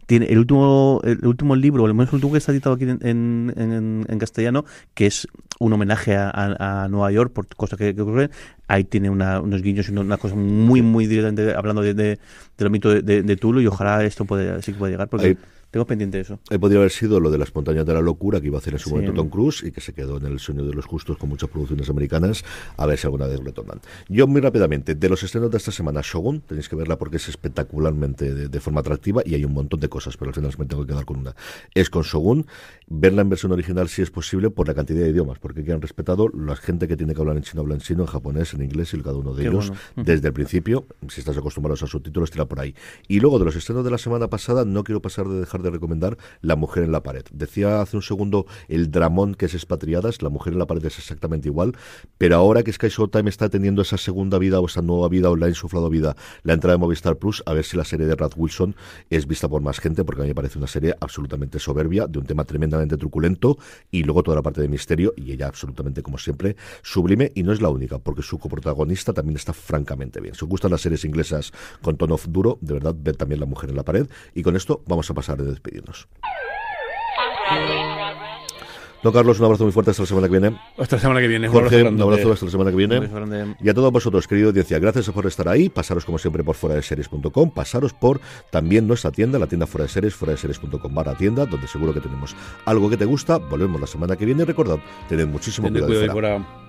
tiene el último, el último libro, el último que está editado aquí en, castellano, que es un homenaje a, Nueva York por cosas que, que ocurren, ahí tiene unos guiños y una cosa muy, muy directamente hablando de, de, mito de, de, Tulo y ojalá esto sí que pueda llegar. Porque tengo pendiente eso. podría haber sido lo de las montañas de la locura que iba a hacer en su momento Tom Cruise y que se quedó en el sueño de los justos con muchas producciones americanas. A ver si alguna vez retornan. Yo muy rápidamente, de los estrenos de esta semana, Shogun, tenéis que verla porque es espectacularmente de, forma atractiva y hay un montón de cosas, pero al final me tengo que quedar con una. Es con Shogun verla en versión original si es posible por la cantidad de idiomas, porque aquí han respetado la gente que tiene que hablar en chino, habla en chino, en japonés, en inglés y cada uno de ellos desde el principio. Si estás acostumbrado a subtítulos, tira por ahí. Y luego de los estrenos de la semana pasada, no quiero pasar de dejar de recomendar La Mujer en la Pared. Decía hace un segundo el dramón que es Expatriadas, La Mujer en la Pared es exactamente igual, pero ahora que Sky Showtime está teniendo esa segunda vida o esa nueva vida o la insuflado vida, la entrada de Movistar Plus, a ver si la serie de Rad Wilson es vista por más gente, porque a mí me parece una serie absolutamente soberbia, de un tema tremendo truculento, y luego toda la parte de misterio, y ella absolutamente, como siempre, sublime, y no es la única, porque su coprotagonista también está francamente bien. Si os gustan las series inglesas con tono duro, de verdad, ver también La Mujer en la Pared, y con esto vamos a pasar de despedirnos. Carlos, un abrazo muy fuerte hasta la semana que viene. Hasta la semana que viene. Jorge, un abrazo, hasta la semana que viene. Y a todos vosotros, querido audiencia, gracias por estar ahí. Pasaros como siempre por fuera de Pasaros por también nuestra tienda, la tienda fuera de series, fuera de series.com barra tienda, donde seguro que tenemos algo que te gusta. Volvemos la semana que viene. Recordad, tened muchísimo cuidado